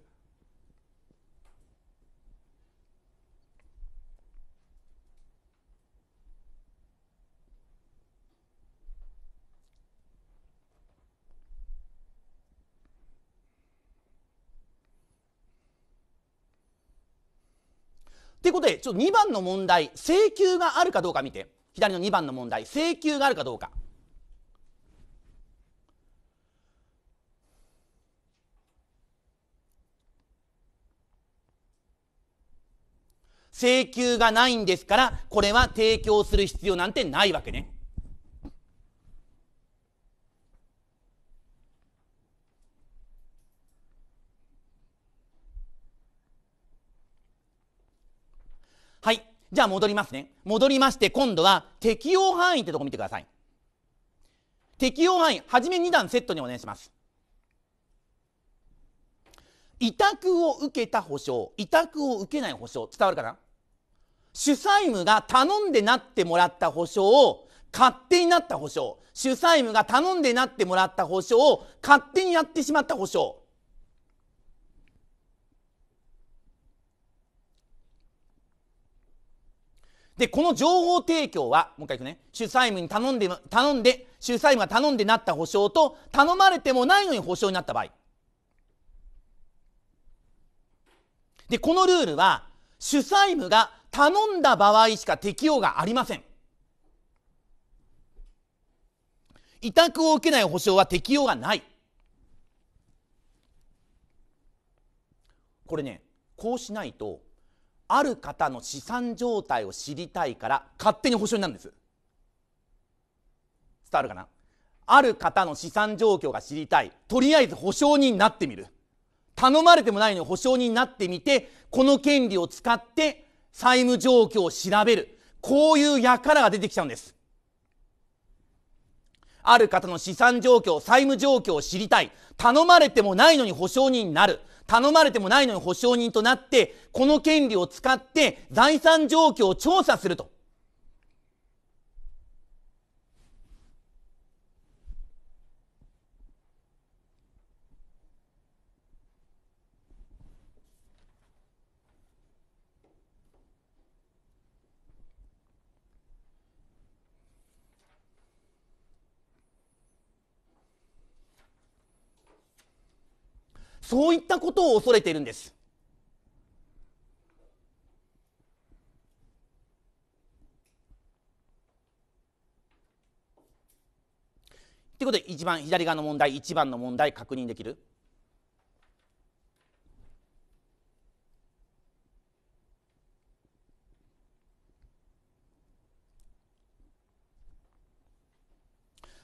ってことで、ちょっと2番の問題、請求があるかどうか見て。左の2番の問題、請求があるかどうか。請求がないんですから、これは提供する必要なんてないわけね。はい。じゃあ戻りますね。戻りまして、今度は適用範囲ってとこ見てください。適用範囲、はじめ2段セットにお願いします。委託を受けた保証、委託を受けない保証、伝わるかな主催務が頼んでなってもらった保証を勝手になった保証、主催務が頼んでなってもらった保証を勝手にやってしまった保証、で、この情報提供は、もう一回いくね。主催務に頼んで、頼んで、主催務が頼んでなった保証と、頼まれてもないのに保証になった場合。で、このルールは、主催務が頼んだ場合しか適用がありません。委託を受けない保証は適用がない。これね、こうしないと、ある方の資産状態を知りたいから勝手に保証になるんです伝わるかなある方の資産状況が知りたいとりあえず保証人になってみる頼まれてもないのに保証人になってみてこの権利を使って債務状況を調べるこういう輩が出てきちゃうんですある方の資産状況、債務状況を知りたい。頼まれてもないのに保証人になる。頼まれてもないのに保証人となって、この権利を使って財産状況を調査すると。そういったことを恐れているんですということで一番左側の問題1番の問題確認できる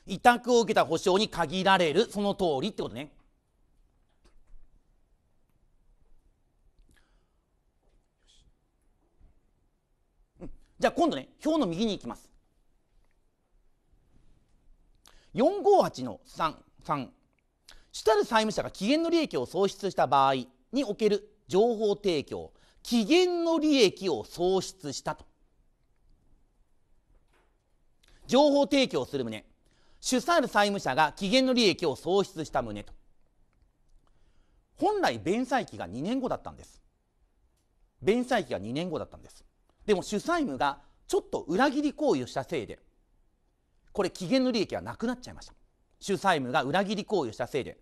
委託を受けた保証に限られるその通りってことねじゃあ今度ね表の右に行きます458の3主たる債務者が期限の利益を創出した場合における情報提供期限の利益を創出したと情報提供する旨主たる債務者が期限の利益を創出した旨と本来弁済期が2年後だったんです弁済期が2年後だったんですでも主債務がちょっと裏切り行為をしたせいでこれ期限の利益はなくなっちゃいました主債務が裏切り行為をしたせいで、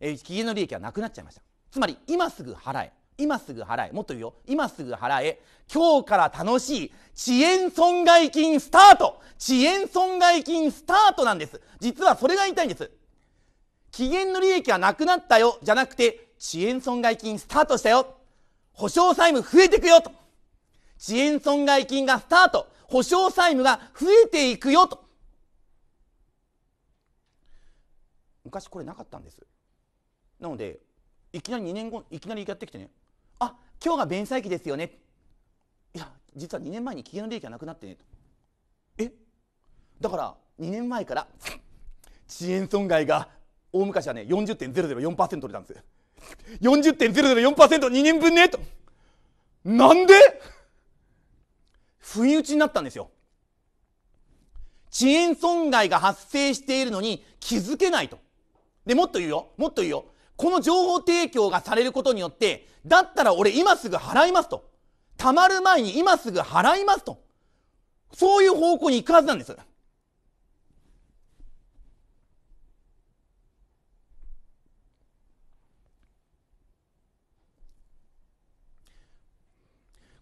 え期限の利益はなくなっちゃいましたつまり今すぐ払え今すぐ払えもっと言うよ今すぐ払え今日から楽しい遅延損害金スタート遅延損害金スタートなんです実はそれが言いたいんです期限の利益はなくなったよじゃなくて遅延損害金スタートしたよ保証債務増えてくよと遅延損害金がスタート保証債務が増えていくよと昔これなかったんですなのでいきなり2年後いきなりやってきてねあ今日が弁済期ですよねいや実は2年前に期限の利益がなくなってねとえだから2年前から遅延損害が大昔はね40.004%取れたんです 40.004%2 年分ねとなんで不意打ちになったんですよ。遅延損害が発生しているのに気づけないと。で、もっと言うよ。もっと言うよ。この情報提供がされることによって、だったら俺今すぐ払いますと。たまる前に今すぐ払いますと。そういう方向に行くはずなんです。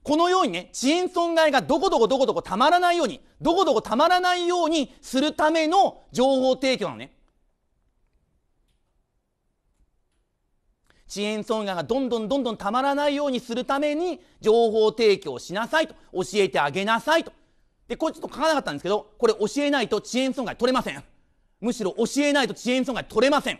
このようにね、遅延損害がどこどこどこどこたまらないように、どこどこたまらないようにするための情報提供なのね。遅延損害がどんどんどんどんたまらないようにするために情報提供しなさいと教えてあげなさいとでこれちょっと書かなかったんですけどこれ教えないと遅延損害取れませんむしろ教えないと遅延損害取れません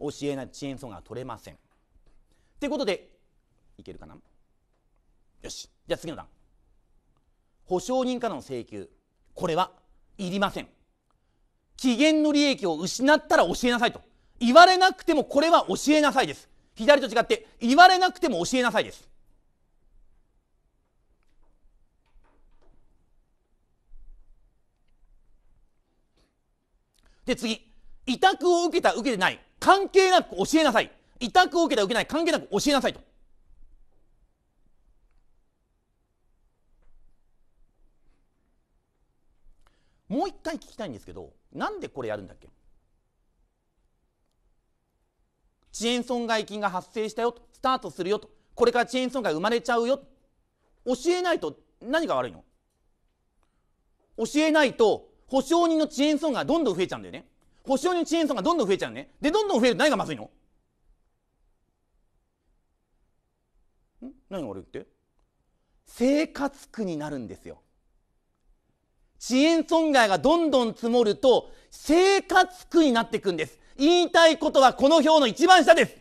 教えない遅延損が取れません。ってことで、いけるかなよし。じゃあ次の段。保証人からの請求。これはいりません。期限の利益を失ったら教えなさいと。言われなくてもこれは教えなさいです。左と違って言われなくても教えなさいです。で次委託を受けた受けてない関係なく教えなさい委託を受けた受けない関係なく教えなさいともう一回聞きたいんですけどなんでこれやるんだっけ遅延損害金が発生したよとスタートするよとこれから遅延損害生まれちゃうよ教えないと何が悪いの教えないと保証人の遅延損害がどんどん増えちゃうんだよね保証人遅延損がどんどん増えちゃうね。で、どんどん増える何がまずいのん何が悪いって生活苦になるんですよ。遅延損害がどんどん積もると生活苦になっていくんです。言いたいことはこの表の一番下です。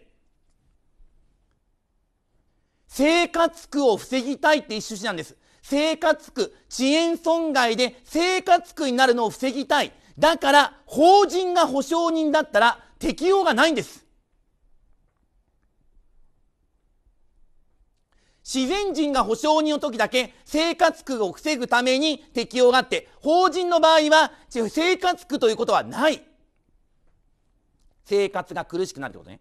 生活苦を防ぎたいって一種なんです。生活苦、遅延損害で生活苦になるのを防ぎたい。だから、法人が保証人だったら適用がないんです。自然人が保証人の時だけ生活苦を防ぐために適用があって、法人の場合は生活苦ということはない。生活が苦しくなるってことね。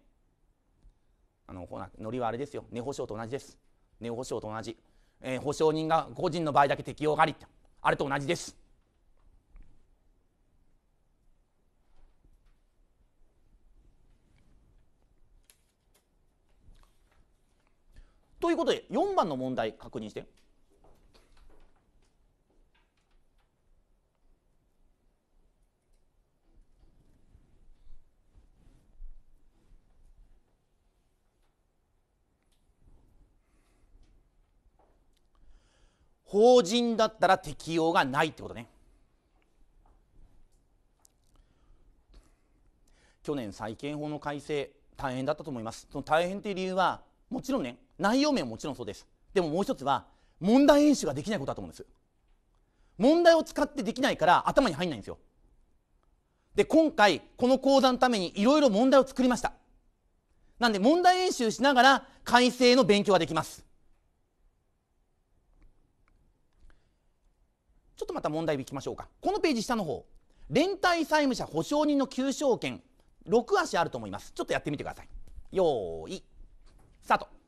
あの、ほら、ノリはあれですよ。根保証と同じです。根保証と同じ。えー、保証人が個人の場合だけ適用がありあれと同じです。ということで4番の問題確認して。法人だったら適用がないってことね去年債権法の改正大変だったと思いますその大変っていう理由はもちろんね内容面もちろんそうですでももう一つは問題演習ができないことだと思うんです問題を使ってできないから頭に入んないんですよで今回この講座のためにいろいろ問題を作りましたなんで問題演習しながら改正の勉強ができますちょっとまた問題いきましょうかこのページ下の方連帯債務者保証人の求償権6足あると思いますちょっとやってみてくださいよーいスタート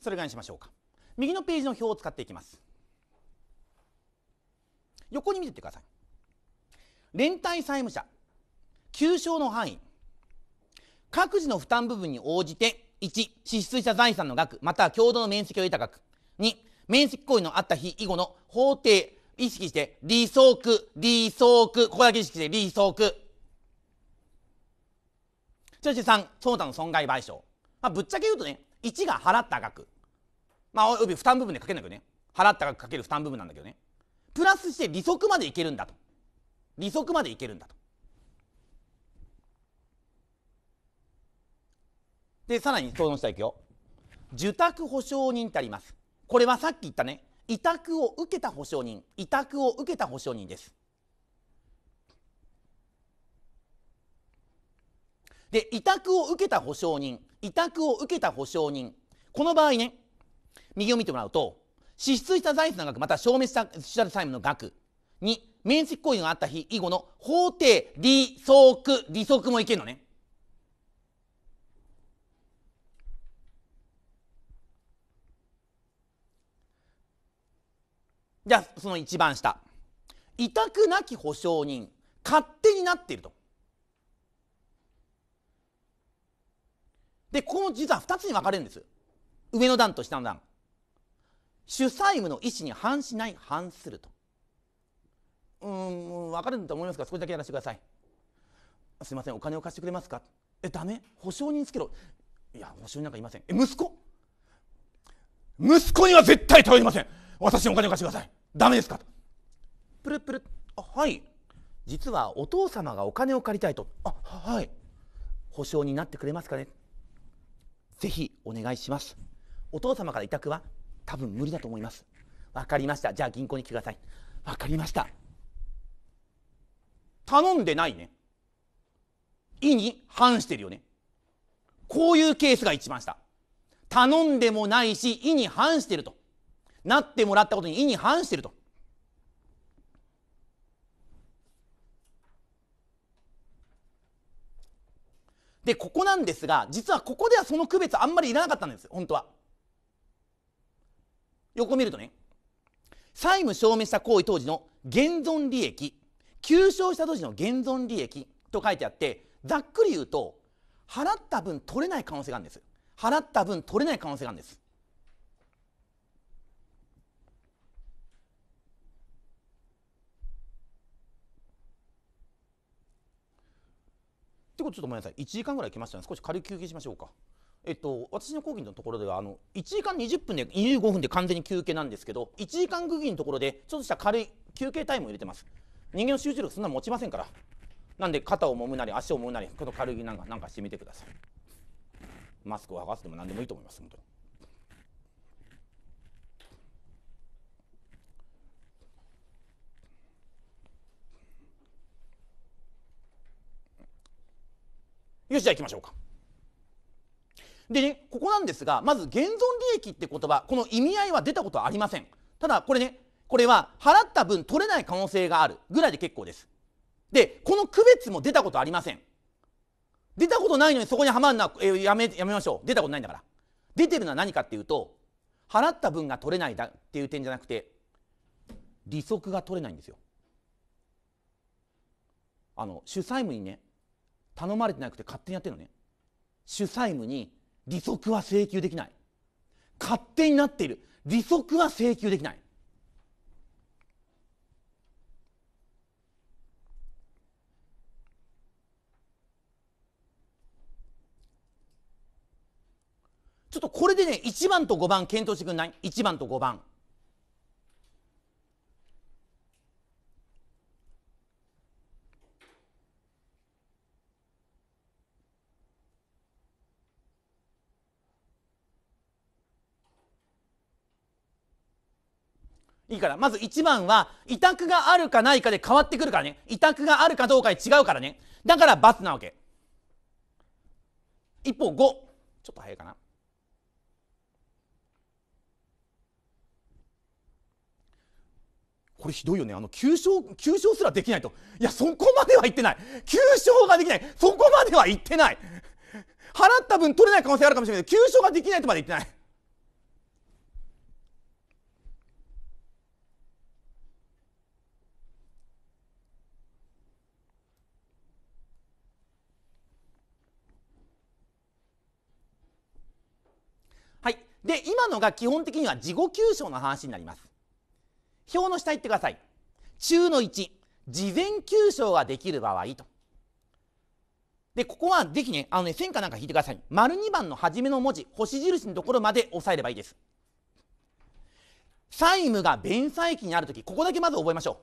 それぐらいにしましょうか右のページの表を使っていきます横に見ててください連帯債務者求償の範囲各自の負担部分に応じて1支出した財産の額または共同の面積を得た額2面積行為のあった日以後の法定意識して利息利息ここだけ意識して利息そして3その他の損害賠償、まあ、ぶっちゃけ言うとね1が払った額まあ負担部分でかけるんだけどね払った額かける負担部分なんだけどねプラスして利息までいけるんだと利息までいけるんだとでさらに談したいくよ受託保証人ってありますこれはさっき言ったね委託を受けた保証人委託を受けた保証人ですで委託を受けた保証人委託を受けた保証人この場合ね右を見てもらうと支出した財産の額また消滅したした債務の額に面積行為があった日以後の法定利息利息もいけるのね。じゃあその一番下委託なき保証人勝手になっているとでこの実は2つに分かれるんです上の段と下の段主債務の意思に反しない反するとうん分かると思いますが少しだけやらせてくださいすいませんお金を貸してくれますかえダメ保証人つけろいや保証人なんかいませんえ息子息子には絶対頼りません私にお金を貸してくださいダメですかプルプルあはい実はお父様がお金を借りたいとあはい保証になってくれますかねぜひお願いしますお父様から委託は多分無理だと思いますわかりましたじゃあ銀行に来てくださいわかりました頼んでないね意に反してるよねこういうケースが一番下頼んでもないし意に反してるとなってもらったことに意に反してるとでここなんですが実はここではその区別あんまりいらなかったんです本当は横見るとね債務証明した行為当時の現存利益求償した当時の現存利益と書いてあってざっくり言うと払った分取れない可能性があるんです払った分取れない可能性があるんですってことちょっとごめんなさい1時間ぐらい来ましたね少し軽く休憩しましょうか。えっと、私の講義のところではあの1時間20分で25分で完全に休憩なんですけど1時間区切りのところでちょっとした軽い休憩タイムを入れてます人間の集中力そんな持ちませんからなんで肩を揉むなり足を揉むなりこの軽いなんかなんかしてみてくださいマスクを剥がすでも何でもいいと思います本当によしじゃあ行きましょうか。でねここなんですがまず現存利益って言葉この意味合いは出たことはありません。ただこれねこれは払った分取れない可能性があるぐらいで結構です。でこの区別も出たことありません。出たことないのにそこにはまるのは、えー、やめやめましょう出たことないんだから。出てるのは何かっていうと払った分が取れないだっていう点じゃなくて利息が取れないんですよ。あの主債務にね頼まれてなくて勝手にやってるのね主債務に利息は請求できない勝手になっている利息は請求できないちょっとこれでね1番と5番検討してくんない1番と5番いいからまず1番は委託があるかないかで変わってくるからね委託があるかどうかで違うからねだから罰なわけ一方5ちょっと早いかなこれひどいよねあの急所急所すらできないといやそこまでは言ってない急所ができないそこまでは言ってない払った分取れない可能性あるかもしれないけど急所ができないとまで言ってないで今のが基本的には事後急所の話になります表の下行ってください中の1事前急所ができる場合とでここはぜひねあのね線かなんか引いてください丸2番の初めの文字星印のところまで押さえればいいです債務が弁済期にある時ここだけまず覚えましょ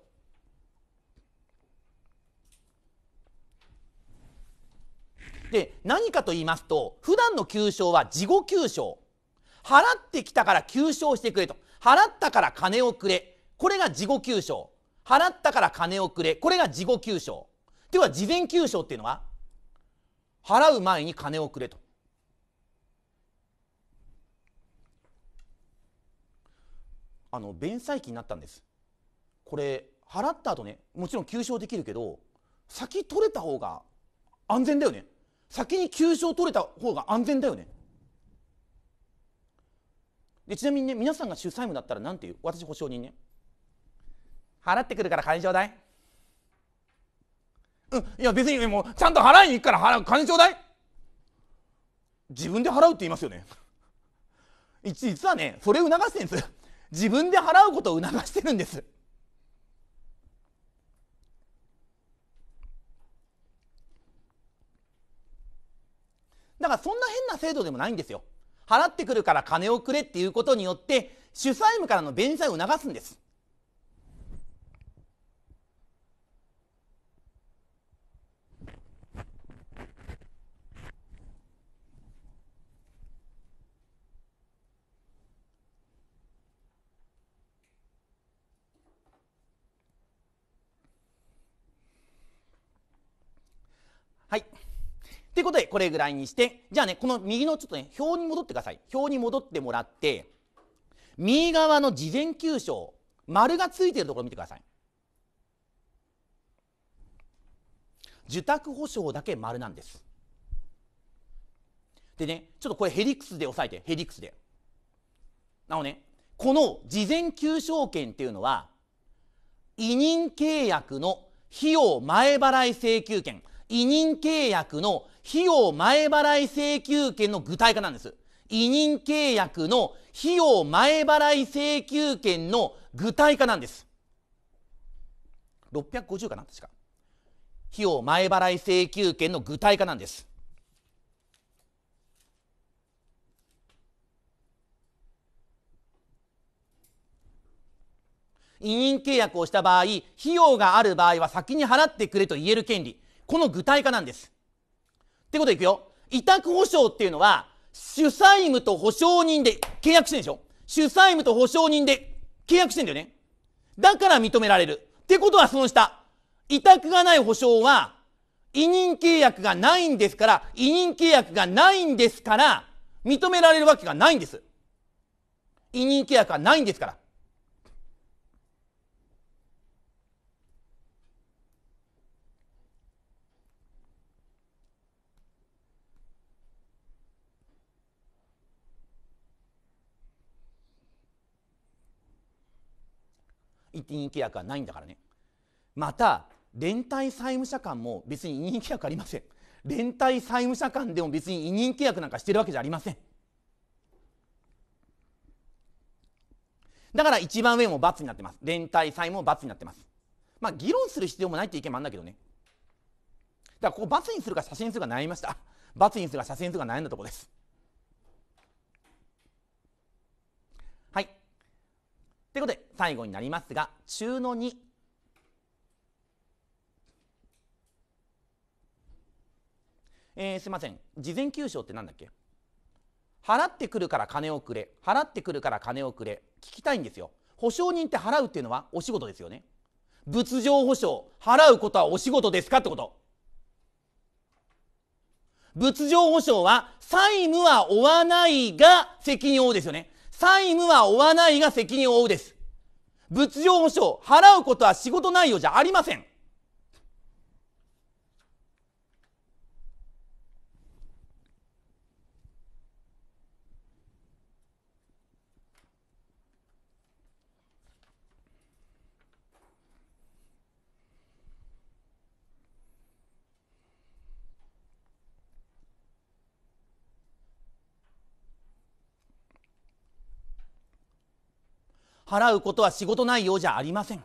うで何かと言いますと普段の急所は事後急所払ってきたから求償してくれと払ったから金をくれこれが事後求償払ったから金をくれこれが事後求償では事前求償っていうのは払う前に金をくれとあの弁済期になったんですこれ払った後ねもちろん求償できるけど先取れた方が安全だよね先に急所取れた方が安全だよねでちなみにね皆さんが主催務だったら何て言う私保証人ね払ってくるから勘定代うだいうんいや別にもうちゃんと払いに行くから払う勘定代だい自分で払うって言いますよね 実はねそれを促してるんです自分で払うことを促してるんですだからそんな変な制度でもないんですよ払ってくるから金をくれっていうことによって主債務からの弁済を促すんです。はい。ていうことで、これぐらいにして、じゃあね、この右のちょっとね、表に戻ってください。表に戻ってもらって、右側の事前急所、丸がついてるところ見てください。受託保証だけ丸なんです。でね、ちょっとこれヘリクスで押さえて、ヘリクスで。なおね、この事前求償権っていうのは、委任契約の費用前払い請求権、委任契約の費用前払い請求権の具体化なんです。委任契約の費用前払い請求権の具体化なんです。650かな確か。費用前払い請求権の具体化なんです。委任契約をした場合費用がある場合は先に払ってくれと言える権利この具体化なんですってことでいくよ。委託保証っていうのは、主債務と保証人で契約してんでしょ主債務と保証人で契約してんだよね。だから認められる。ってことはその下。委託がない保証は、委任契約がないんですから、委任契約がないんですから、認められるわけがないんです。委任契約がないんですから。一任契約はないんだからねまた連帯債務者間も別に委任契約ありません連帯債務者間でも別に委任契約なんかしてるわけじゃありませんだから一番上も×になってます連帯債務も×になってますまあ議論する必要もないって意見もあるんだけどねだからここ×にするか写真するか悩みました×にするか写真するか悩んだところですということで最後になりますが中の2えー、すいません事前給償って何だっけ払ってくるから金をくれ払ってくるから金をくれ聞きたいんですよ保証人って払うっていうのはお仕事ですよね物情保証払うことはお仕事ですかってこと物情保証は債務は負わないが責任を負うですよね債務は負わないが責任を負うです。物情保障、払うことは仕事内容じゃありません。払うことは仕事内容じゃありません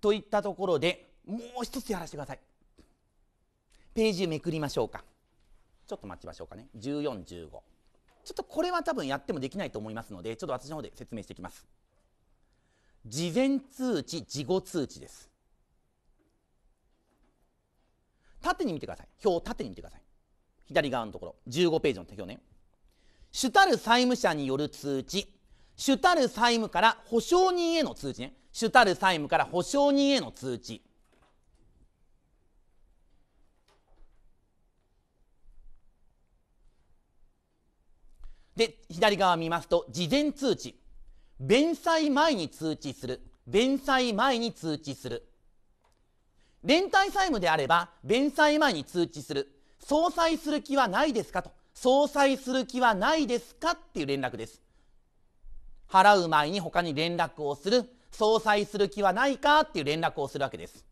といったところでもう一つやらせてくださいページめくりましょうかちょっと待ちましょうかね1415ちょっとこれは多分やってもできないと思いますので、ちょっと私の方で説明していきます。事前通知、事後通知です。縦に見てください。表を縦に見てください。左側のところ、15ページの表ね。主たる債務者による通知。主たる債務から保証人への通知ね。主たる債務から保証人への通知。で、左側見ますと、事前通知。弁済前に通知する。弁済前に通知する。連帯債務であれば、弁済前に通知する。相殺する気はないですかと。相殺する気はないですかっていう連絡です。払う前に他に連絡をする。相殺する気はないかっていう連絡をするわけです。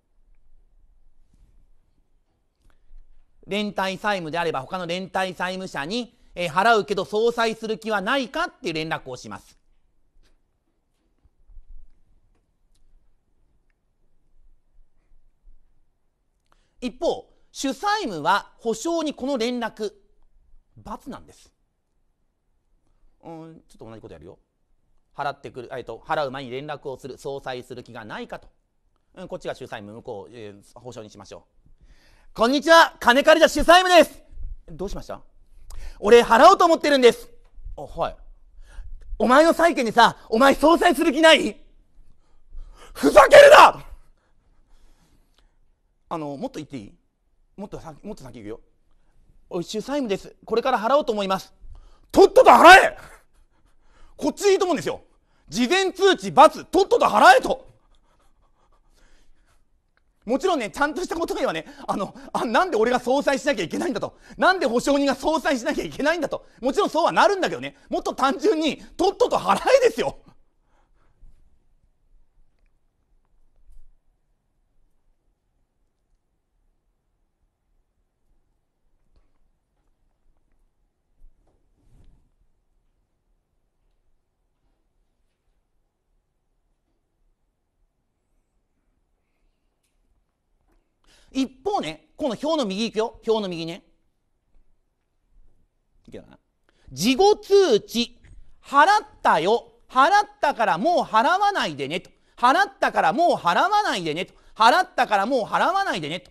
連帯債務であれば他の連帯債務者にえー、払うけど相殺する気はないかっていう連絡をします。一方主債務は保証にこの連絡罰なんです。うんちょっと同じことやるよ。払ってくる、えっと、払う前に連絡をする相殺する気がないかと、うん、こっちが主債務向こう、えー、保証にしましょう。こんにちは金借りた主債務ですどうしましたお払おうと思ってるんです。あ、はい。お前の債権にさ、お前総裁する気ないふざけるなあの、もっと言っていいもっと先、もっと先行くよ。おい主債務です。これから払おうと思います。とっとと払えこっちでいいと思うんですよ。事前通知罰、とっとと払えと。もちろんね、ちゃんとしたことにはね、あの、あ、なんで俺が総裁しなきゃいけないんだと。なんで保証人が総裁しなきゃいけないんだと。もちろんそうはなるんだけどね、もっと単純に、とっとと払えですよ。一方ね、この表の右行くよ。表の右ね。いけな。事後通知。払ったよ。払ったからもう払わないでねと。払ったからもう払わないでねと。払ったからもう払わないでねと。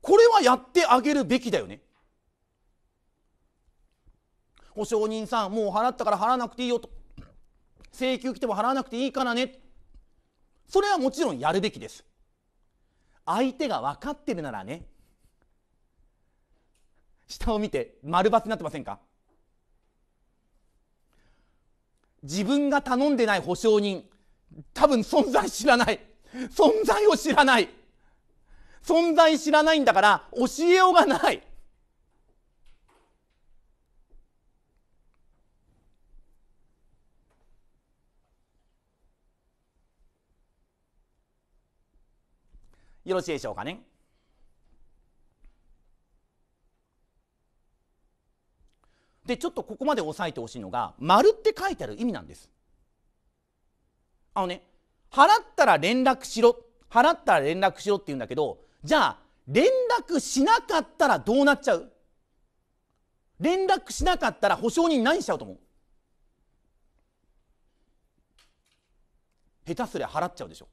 これはやってあげるべきだよね。保証人さんもう払ったから払わなくていいよと。請求来ても払わなくていいからねそれはもちろんやるべきです相手が分かってるならね下を見て丸抜になってませんか自分が頼んでない保証人多分存在知らない存在を知らない存在知らないんだから教えようがないよろしいでしょうかね。でちょっとここまで押さえてほしいのが「丸って書いてある意味なんです。あのね払ったら連絡しろ払ったら連絡しろって言うんだけどじゃあ連絡しなかったらどうなっちゃう連絡しなかったら保証人何しちゃうと思う下手すりゃ払っちゃうでしょ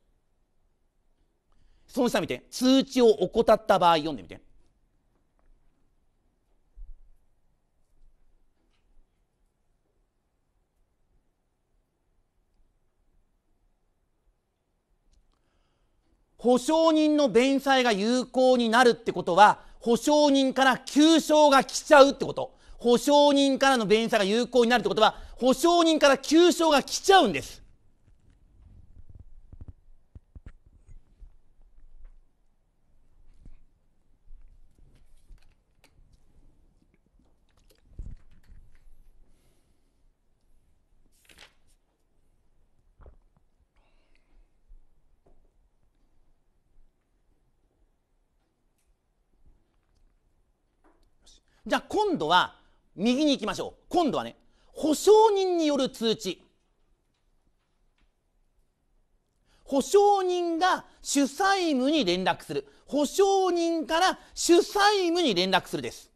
その下見て通知を怠った場合読んでみて保証人の弁済が有効になるってことは保証人から求償が来ちゃうってこと保証人からの弁済が有効になるってことは保証人から求償が来ちゃうんですじゃあ今度は右に行きましょう今度はね保証人による通知保証人が主債務に連絡する保証人から主債務に連絡するです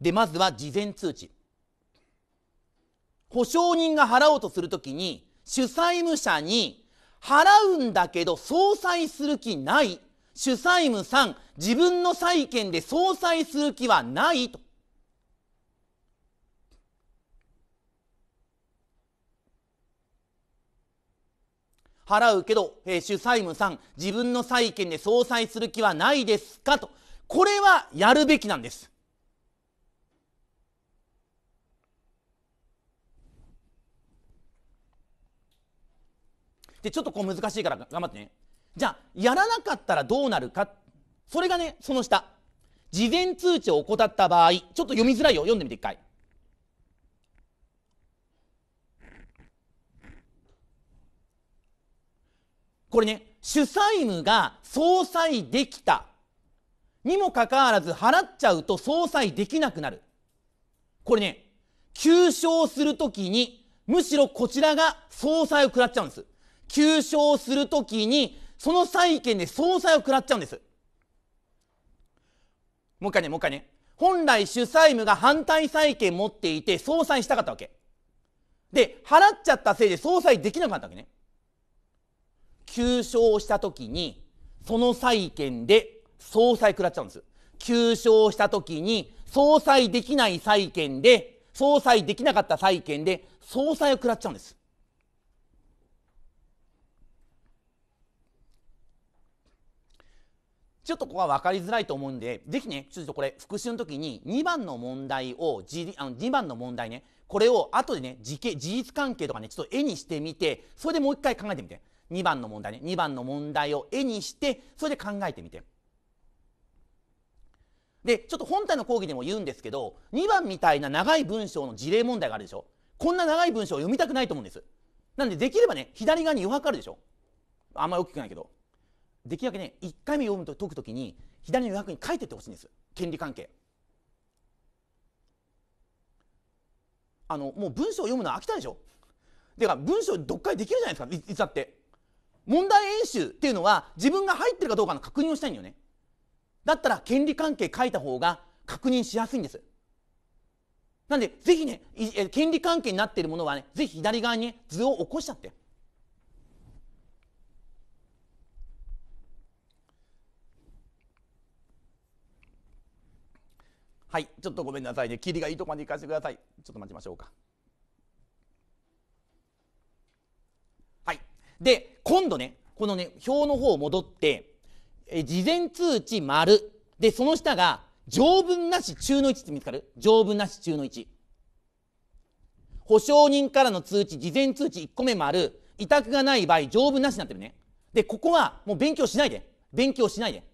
でまずは事前通知保証人が払おうとするときに主債務者に払うんだけど相殺する気ない主債務さん自分の債権で相殺する気はないと。払うけど、えー、主債務さん自分の債権で相殺する気はないですかとこれはやるべきなんです。でちょっとこう難しいから頑張ってねじゃあやらなかったらどうなるかそれがねその下事前通知を怠った場合ちょっと読みづらいよ読んでみて一回これね主催務が相殺できたにもかかわらず払っちゃうと相殺できなくなるこれね、求償するときに、むしろこちらが総裁を食らっちゃうんです。求償するときに、その債権で総裁を食らっちゃうんです。もう一回ね、もう一回ね。本来主債務が反対債権持っていて、総裁したかったわけ。で、払っちゃったせいで総裁できなかったわけね。求償したときに、その債権で総裁食らっちゃうんです。求償したときに、総裁できない債権で、総裁できなかった債権で、総裁を食らっちゃうんです。ちょっとここは分かりづらいと思うんで、ぜひね、ちょっとこれ復習の時に2番の問題を、あの2番の問題ね、これを後でね、事事実関係とかね、ちょっと絵にしてみて、それでもう一回考えてみて。2番の問題ね、2番の問題を絵にして、それで考えてみて。で、ちょっと本体の講義でも言うんですけど、2番みたいな長い文章の事例問題があるでしょ。こんな長い文章を読みたくないと思うんです。なんで、できればね、左側に余白あるでしょ。あんまり大きくないけど。できるだけね1回目読むと解くときに左の予約に書いてってほしいんです権利関係あのもう文章を読むのは飽きたでしょだから文章読解できるじゃないですかいつだって問題演習っていうのは自分が入ってるかどうかの確認をしたいんだよねだったら権利関係書いた方が確認しやすいんですなんでぜひね権利関係になっているものはねぜひ左側に、図を起こしちゃってはい、ちょっとごめんなさいね。りがいいとこまで行かせてください。ちょっと待ちましょうか。はい。で、今度ね、このね、表の方戻って、え事前通知丸。で、その下が、条文なし中の1って見つかる条文なし中の1。保証人からの通知、事前通知1個目丸。委託がない場合、条文なしになってるね。で、ここはもう勉強しないで。勉強しないで。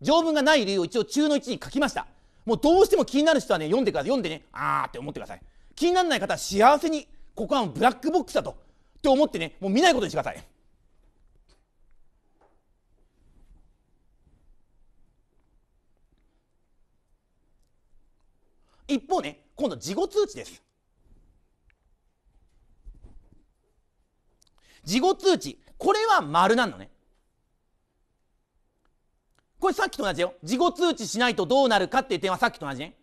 条文がない理由を一応中の1に書きました。もうどうしても気になる人はね、読んでください。読んでね、あーって思ってください。気にならない方は幸せに、ここはブラックボックスだと、って思ってね、もう見ないことにしてください。一方ね、今度、事後通知です。事後通知、これは丸なのね。これさっきと同じよ。事後通知しないとどうなるかっていう点はさっきと同じね。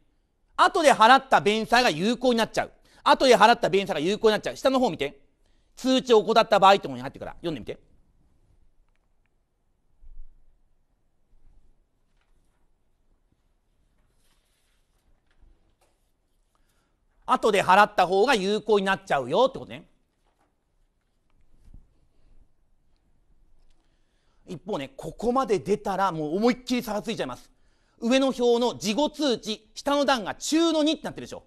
後で払った弁済が有効になっちゃう。後で払った弁済が有効になっちゃう。下の方見て。通知を怠った場合ってものに入ってから読んでみて。後で払った方が有効になっちゃうよってことね。一方ねここまで出たらもう思いっきり差がついちゃいます上の表の事後通知下の段が中の2ってなってるでしょ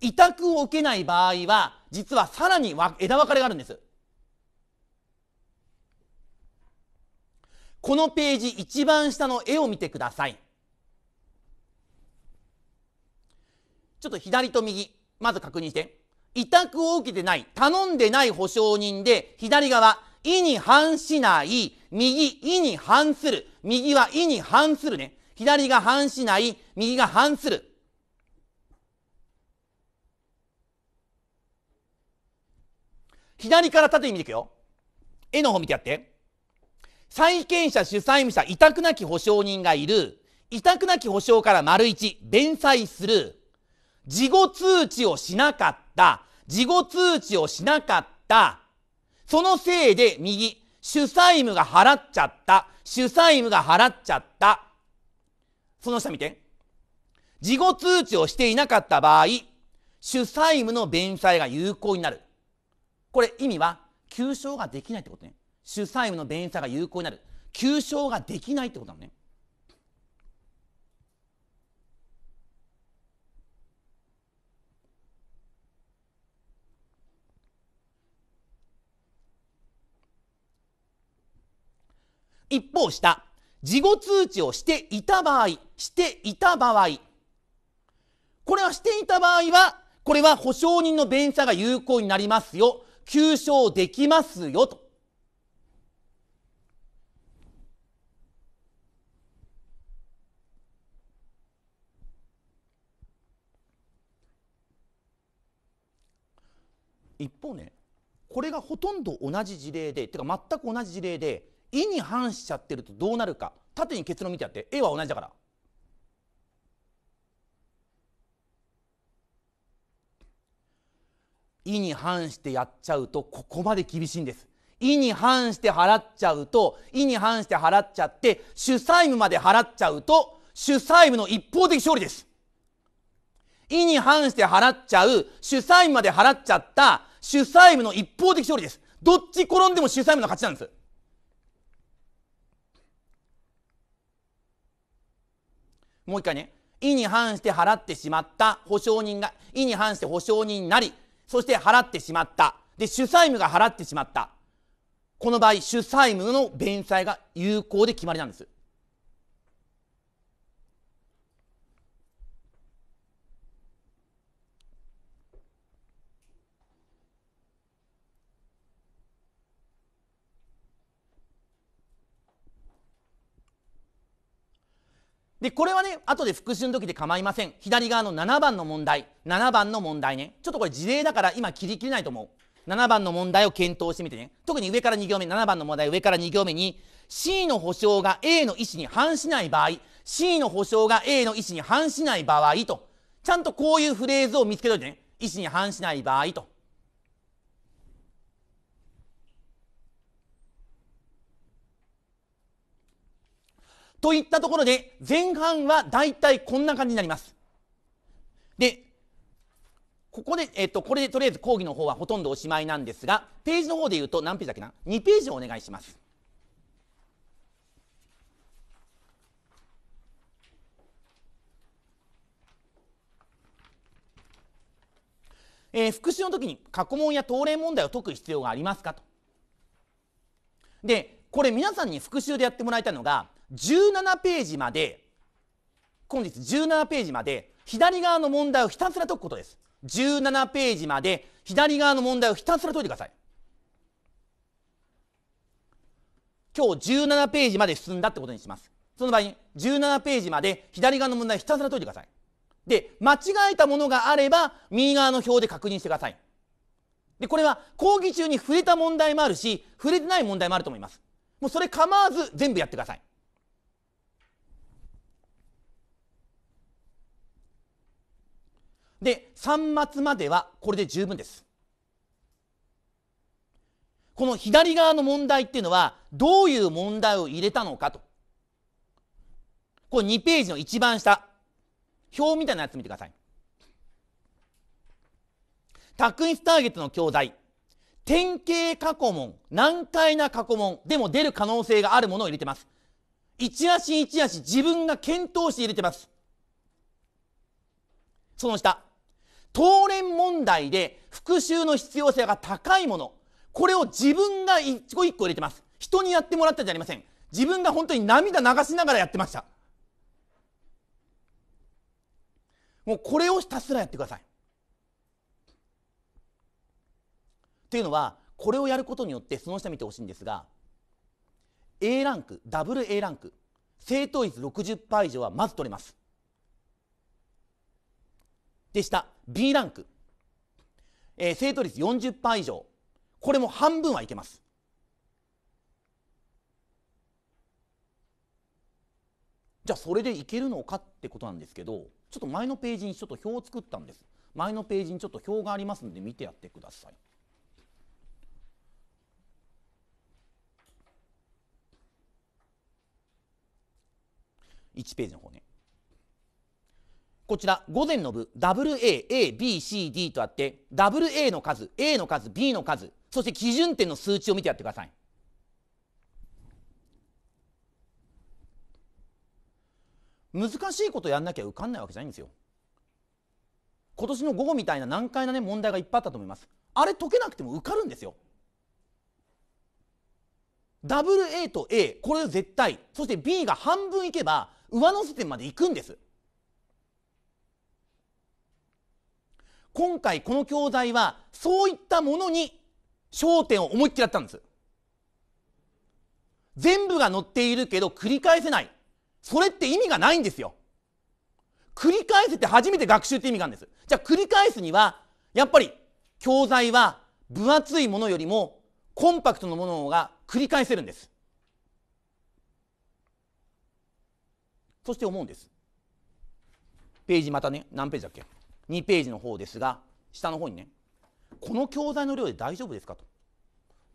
委託を受けない場合は実はさらに枝分かれがあるんですこのページ一番下の絵を見てくださいちょっと左と右まず確認して委託を受けてない頼んでない保証人で左側意に反しない、右、意に反する。右は意に反するね。左が反しない、右が反する。左から縦に見ていくよ。絵の方見てやって。債権者、主債務者、委託なき保証人がいる。委託なき保証から丸一、弁済する。事後通知をしなかった。事後通知をしなかった。そのせいで右、主債務が払っちゃった。主債務が払っちゃった。その下見て。事後通知をしていなかった場合、主債務の弁済が有効になる。これ意味は、求償ができないってことね。主債務の弁済が有効になる。求償ができないってことなのね。一方下、事後通知をしていた場合、していた場合、これはしていた場合は、これは保証人の弁者が有効になりますよ。求償できますよ。と。一方ね、これがほとんど同じ事例で、てか全く同じ事例で、意に反しちゃってるとどうなるか縦に結論見てやって A は同じだから意に反してやっちゃうとここまで厳しいんです意に反して払っちゃうと意に反して払っちゃって主債務まで払っちゃうと主債務の一方的勝利です意に反して払っちゃう主債務まで払っちゃった主債務の一方的勝利ですどっち転んでも主債務の勝ちなんですもう一回ね意に反して払ってしまった保証人が意に反して保証人になりそして払ってしまったで主債務が払ってしまったこの場合主債務の弁済が有効で決まりなんですで、これはね、後で復習の時で構いません。左側の7番の問題。7番の問題ね。ちょっとこれ事例だから今切り切れないと思う。7番の問題を検討してみてね。特に上から2行目、7番の問題上から2行目に、C の保証が A の意思に反しない場合、C の保証が A の意思に反しない場合と、ちゃんとこういうフレーズを見つけといてね。意思に反しない場合と。といったところで、前半は大体こんな感じになります。で、ここで、えっと、これでとりあえず講義の方はほとんどおしまいなんですが、ページの方で言うと何ページだっけな ?2 ページをお願いします。えー、復習の時に過去問や答例問題を解く必要がありますかと。で、これ皆さんに復習でやってもらいたいのが、17ページまで本日17ページまで左側の問題をひたすら解くことです17ページまで左側の問題をひたすら解いてください今日17ページまで進んだってことにしますその場合17ページまで左側の問題ひたすら解いてくださいで間違えたものがあれば右側の表で確認してくださいでこれは講義中に触れた問題もあるし触れてない問題もあると思いますもうそれ構わず全部やってくださいで3末まではこれで十分ですこの左側の問題っていうのはどういう問題を入れたのかとこれ2ページの一番下表みたいなやつ見てください卓一ターゲットの教材典型過去問難解な過去問でも出る可能性があるものを入れてます一足一足自分が検討して入れてますその下当連問題で復習の必要性が高いもの、これを自分が一個一個入れてます。人にやってもらったじゃありません。自分が本当に涙流しながらやってました。もうこれをひたすらやってください。っていうのは、これをやることによってその下見てほしいんですが、A ランク、ダブル A ランク、正答率60%以上はまず取れます。でした。B ランク、えー、正答率40%以上これも半分はいけます。じゃあそれでいけるのかってことなんですけどちょっと前のページにちょっと表を作ったんです。前のページにちょっと表がありますので見てやってください。1ページの方ね。こちら午前の部 WAABCD とあって WA の数 A の数 B の数そして基準点の数値を見てやってください。難しいことやんなきゃ受かんないわけじゃないんですよ。今年の午後みたいな難解なね問題がいっぱいあったと思います。あれ解けなくても受かるんですよ。WA と A これ絶対そして B が半分いけば上乗せ点までいくんです。今回この教材はそういったものに焦点を思いっきりやったんです全部が載っているけど繰り返せないそれって意味がないんですよ繰り返せて初めて学習って意味があるんですじゃあ繰り返すにはやっぱり教材は分厚いものよりもコンパクトなものが繰り返せるんですそして思うんですページまたね何ページだっけ2ページの方ですが下の方にねこの教材の量で大丈夫ですかと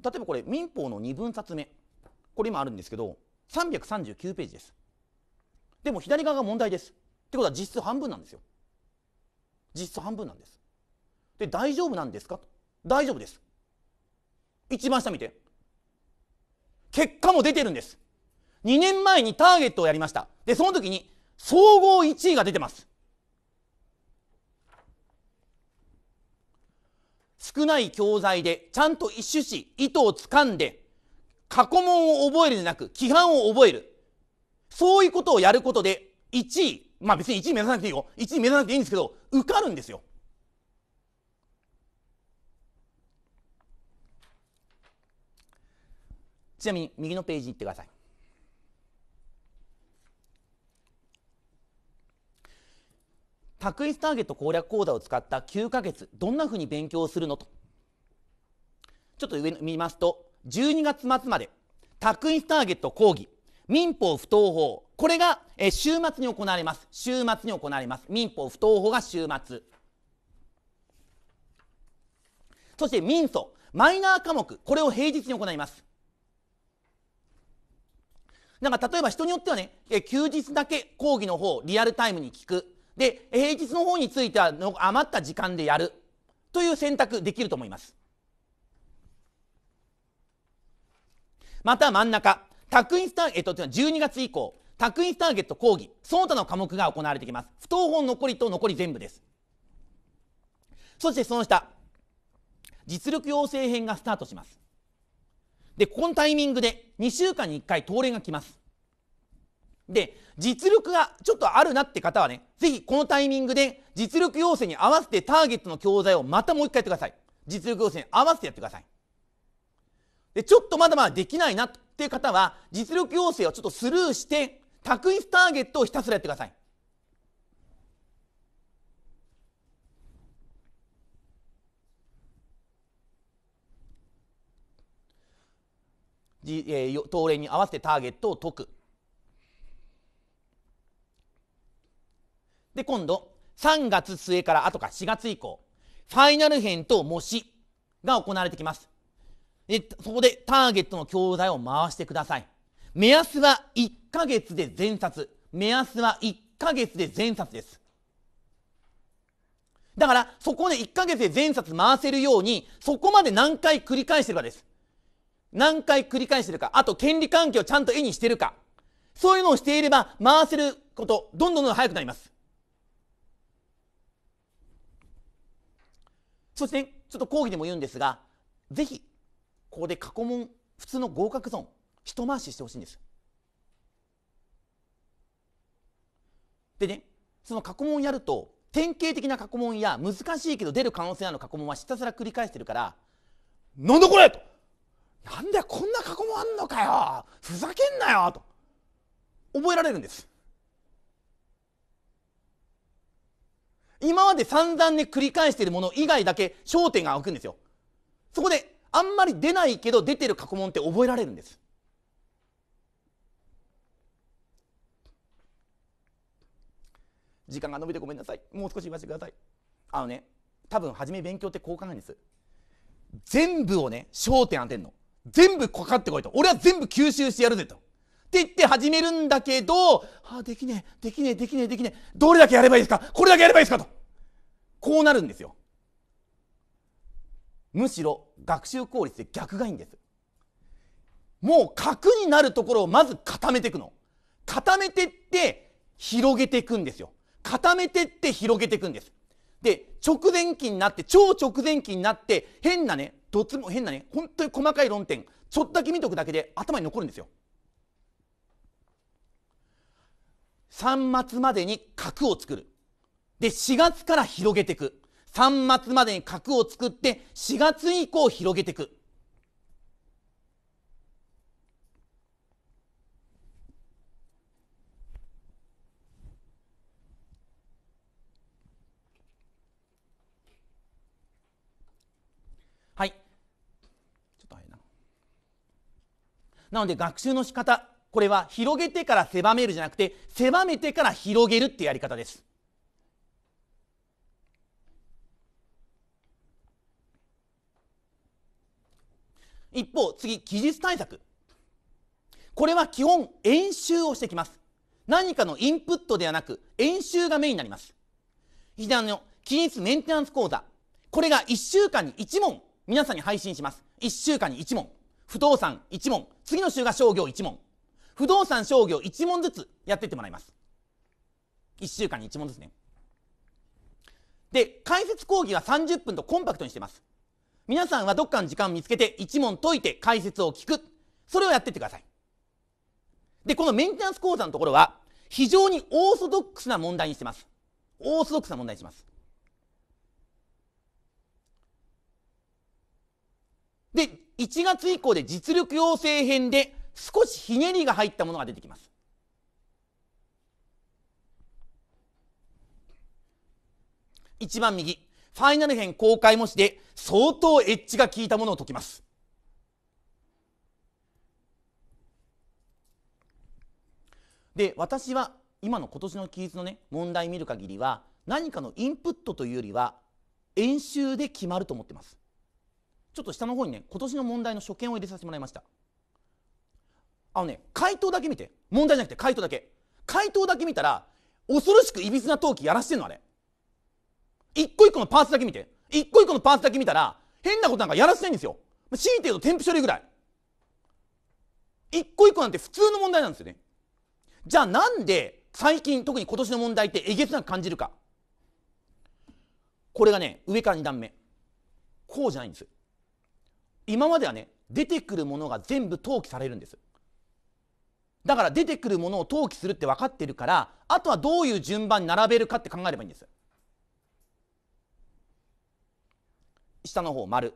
例えばこれ民法の2分冊目これ今あるんですけど339ページですでも左側が問題ですってことは実質半分なんですよ実質半分なんですで大丈夫なんですかと大丈夫です一番下見て結果も出てるんです2年前にターゲットをやりましたでその時に総合1位が出てます少ない教材でちゃんと一種子糸をつかんで過去問を覚えるでじゃなく規範を覚えるそういうことをやることで1位まあ別に1位目指さなくていいよ1位目指さなくていいんですけど受かるんですよちなみに右のページに行ってください卓越ターゲット攻略講座を使った9ヶ月どんなふうに勉強するのとちょっと上見ますと12月末まで卓越ターゲット講義民法不当法これが、え週末に行われます週末に行われます民法不当法が週末そして民訴マイナー科目これを平日に行いますなんか例えば人によってはね、え休日だけ講義の方リアルタイムに聞くで、平日の方については余った時間でやるという選択できると思います。また真ん中、タクインスターゲと12月以降、タクインスターゲット講義、その他の科目が行われてきます。不登本残りと残り全部です。そしてその下、実力養成編がスタートします。で、このタイミングで2週間に1回答練が来ます。で、実力がちょっとあるなって方はね、ぜひこのタイミングで実力要請に合わせてターゲットの教材をまたもう一回やってください。実力要請に合わせてやってください。で、ちょっとまだまだできないなっていう方は、実力要請をちょっとスルーして、卓一ターゲットをひたすらやってください。えー、当例に合わせてターゲットを解くで今度3月末からあとか4月以降ファイナル編と模試が行われてきますでそこでターゲットの教材を回してください目安は1ヶ月で全冊目安は1ヶ月で全冊ですだからそこで1ヶ月で全冊回せるようにそこまで何回繰り返してるかです何回繰り返してるかあと権利関係をちゃんと絵にしてるかそういうのをしていれば回せることどんどんどんどん早くなりますそして、ちょっと講義でも言うんですが、ぜひ、ここで過去問、普通の合格ゾーン、一回ししてほしいんです。でね、その過去問やると、典型的な過去問や難しいけど出る可能性ある過去問はひたすら繰り返してるから、なんだこれと。なんだよ、こんな過去問あんのかよ。ふざけんなよと。覚えられるんです。今まで散々ね繰り返しているもの以外だけ焦点が開くんですよそこであんまり出ないけど出てる過去問って覚えられるんです時間が延びてごめんなさいもう少し言わせてくださいあのね多分初め勉強ってこう考えるんです全部をね焦点当てんの全部かかってこいと俺は全部吸収してやるぜとって言って始めるんだけど、あ、できねえ、できねえ、できねえ、できねえ。どれだけやればいいですかこれだけやればいいですかと。こうなるんですよ。むしろ学習効率で逆がいいんです。もう核になるところをまず固めていくの。固めてって広げていくんですよ。固めてって広げていくんです。で、直前期になって、超直前期になって、変なね、どつも変なね、本当に細かい論点、ちょっとだけ見とくだけで頭に残るんですよ。3末までに核を作る。で、4月から広げていく。3末までに核を作って、4月以降広げていく。はい。ちょっと早いな。なので、学習の仕方、これは広げてから狭めるじゃなくて狭めてから広げるってやり方です。一方次技術対策これは基本演習をしてきます何かのインプットではなく演習がメインになります期のメンテナンス講座これが1週間に1問皆さんに配信します1週間に1問不動産1問次の週が商業1問不動産商業1問ずつやってってもらいます1週間に1問ずつねで解説講義は30分とコンパクトにしてます皆さんはどっかの時間を見つけて1問解いて解説を聞くそれをやってってくださいでこのメンテナンス講座のところは非常にオーソドックスな問題にしてますオーソドックスな問題にしますで1月以降で実力養成編で少しひねりが入ったものが出てきます一番右ファイナル編公開模試で相当エッジが効いたものを解きますで私は今の今年の記述のね問題見る限りは何かのインプットというよりは演習で決まると思ってますちょっと下の方にね今年の問題の所見を入れさせてもらいましたあのね回答だけ見て問題じゃなくて回答だけ回答だけ見たら恐ろしくいびつな陶器やらしてんのあれ一個一個のパーツだけ見て一個一個のパーツだけ見たら変なことなんかやらせないんですよ強いて言うと添付処理ぐらい一個一個なんて普通の問題なんですよねじゃあなんで最近特に今年の問題ってえげつなく感じるかこれがね上から2段目こうじゃないんです今まではね出てくるものが全部登記されるんですだから出てくるものを登記するって分かってるからあとはどういう順番に並べるかって考えればいいんです下の方丸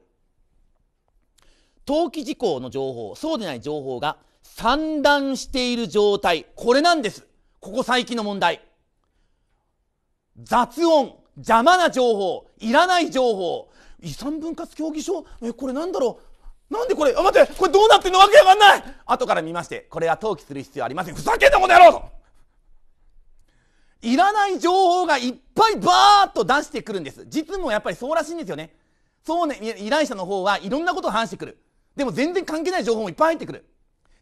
登記事項の情報そうでない情報が散乱している状態これなんですここ最近の問題雑音邪魔な情報いらない情報遺産分割協議書えこれなんだろうなんでこれ、あ、待って、これどうなってんのわけわかんない後から見まして、これは登記する必要ありません。ふざけんなこの野郎といらない情報がいっぱいバーッと出してくるんです。実務やっぱりそうらしいんですよね。そうね、依頼者の方はいろんなことを話してくる。でも全然関係ない情報もいっぱい入ってくる。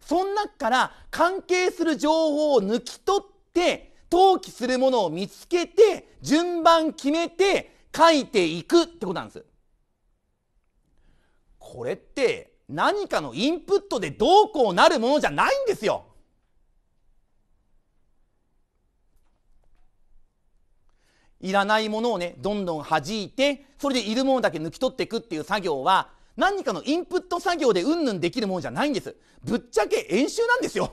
そん中から関係する情報を抜き取って、登記するものを見つけて、順番決めて、書いていくってことなんです。これって何かのインプットでどうこうなるものじゃないんですよいらないものをねどんどん弾いてそれでいるものだけ抜き取っていくっていう作業は何かのインプット作業でうんぬんできるものじゃないんですぶっちゃけ演習なんですよ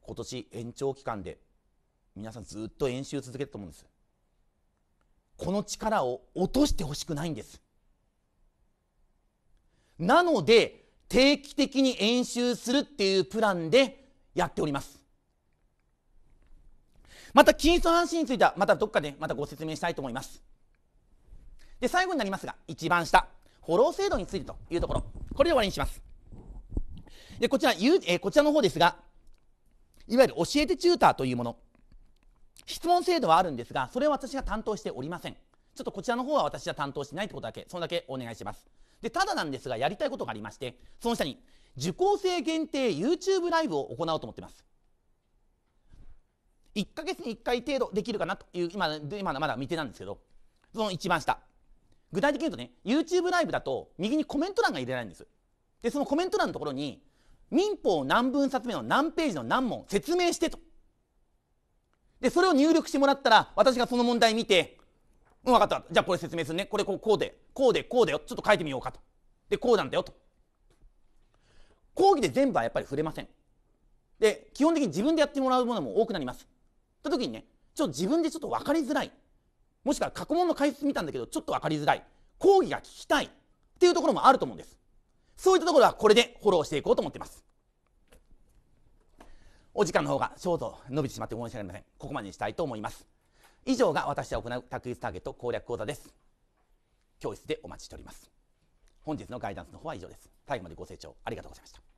今年延長期間で皆さんずっと演習続けると思うんですこの力を落としてほしくないんですなので定期的に演習するっていうプランでやっておりますまた金層安話についてはまたどっかでまたご説明したいと思いますで最後になりますが一番下フォロー制度についてというところこれで終わりにしますでこちら、えこちらの方ですがいわゆる教えてチューターというもの質問制度はあるんですがそれは私が担当しておりませんちょっとこちらの方は私は担当してないってことだけそれだけお願いしますでただなんですがやりたいことがありましてその下に受講生限定 YouTube ライブを行おうと思ってます1ヶ月に1回程度できるかなという今今まだ未定なんですけどその一番下具体的に言うとね YouTube ライブだと右にコメント欄が入れないんですでそのコメント欄のところに民法何分冊目の何ページの何問説明してとで、それを入力してもらったら、私がその問題見て、うん、分かった。じゃあこれ説明するね。これこうこうで、こうで、こうだよ。ちょっと書いてみようかと。で、こうなんだよと。講義で全部はやっぱり触れません。で、基本的に自分でやってもらうものも多くなります。ときにね、ちょっと自分でちょっと分かりづらい。もしくは過去問の解説見たんだけど、ちょっと分かりづらい。講義が聞きたい。っていうところもあると思うんです。そういったところはこれでフォローしていこうと思ってます。お時間の方がちょうど伸びてしまって申し訳ありません。ここまでにしたいと思います。以上が私は行う卓越ターゲット攻略講座です。教室でお待ちしております。本日のガイダンスの方は以上です。最後までご清聴ありがとうございました。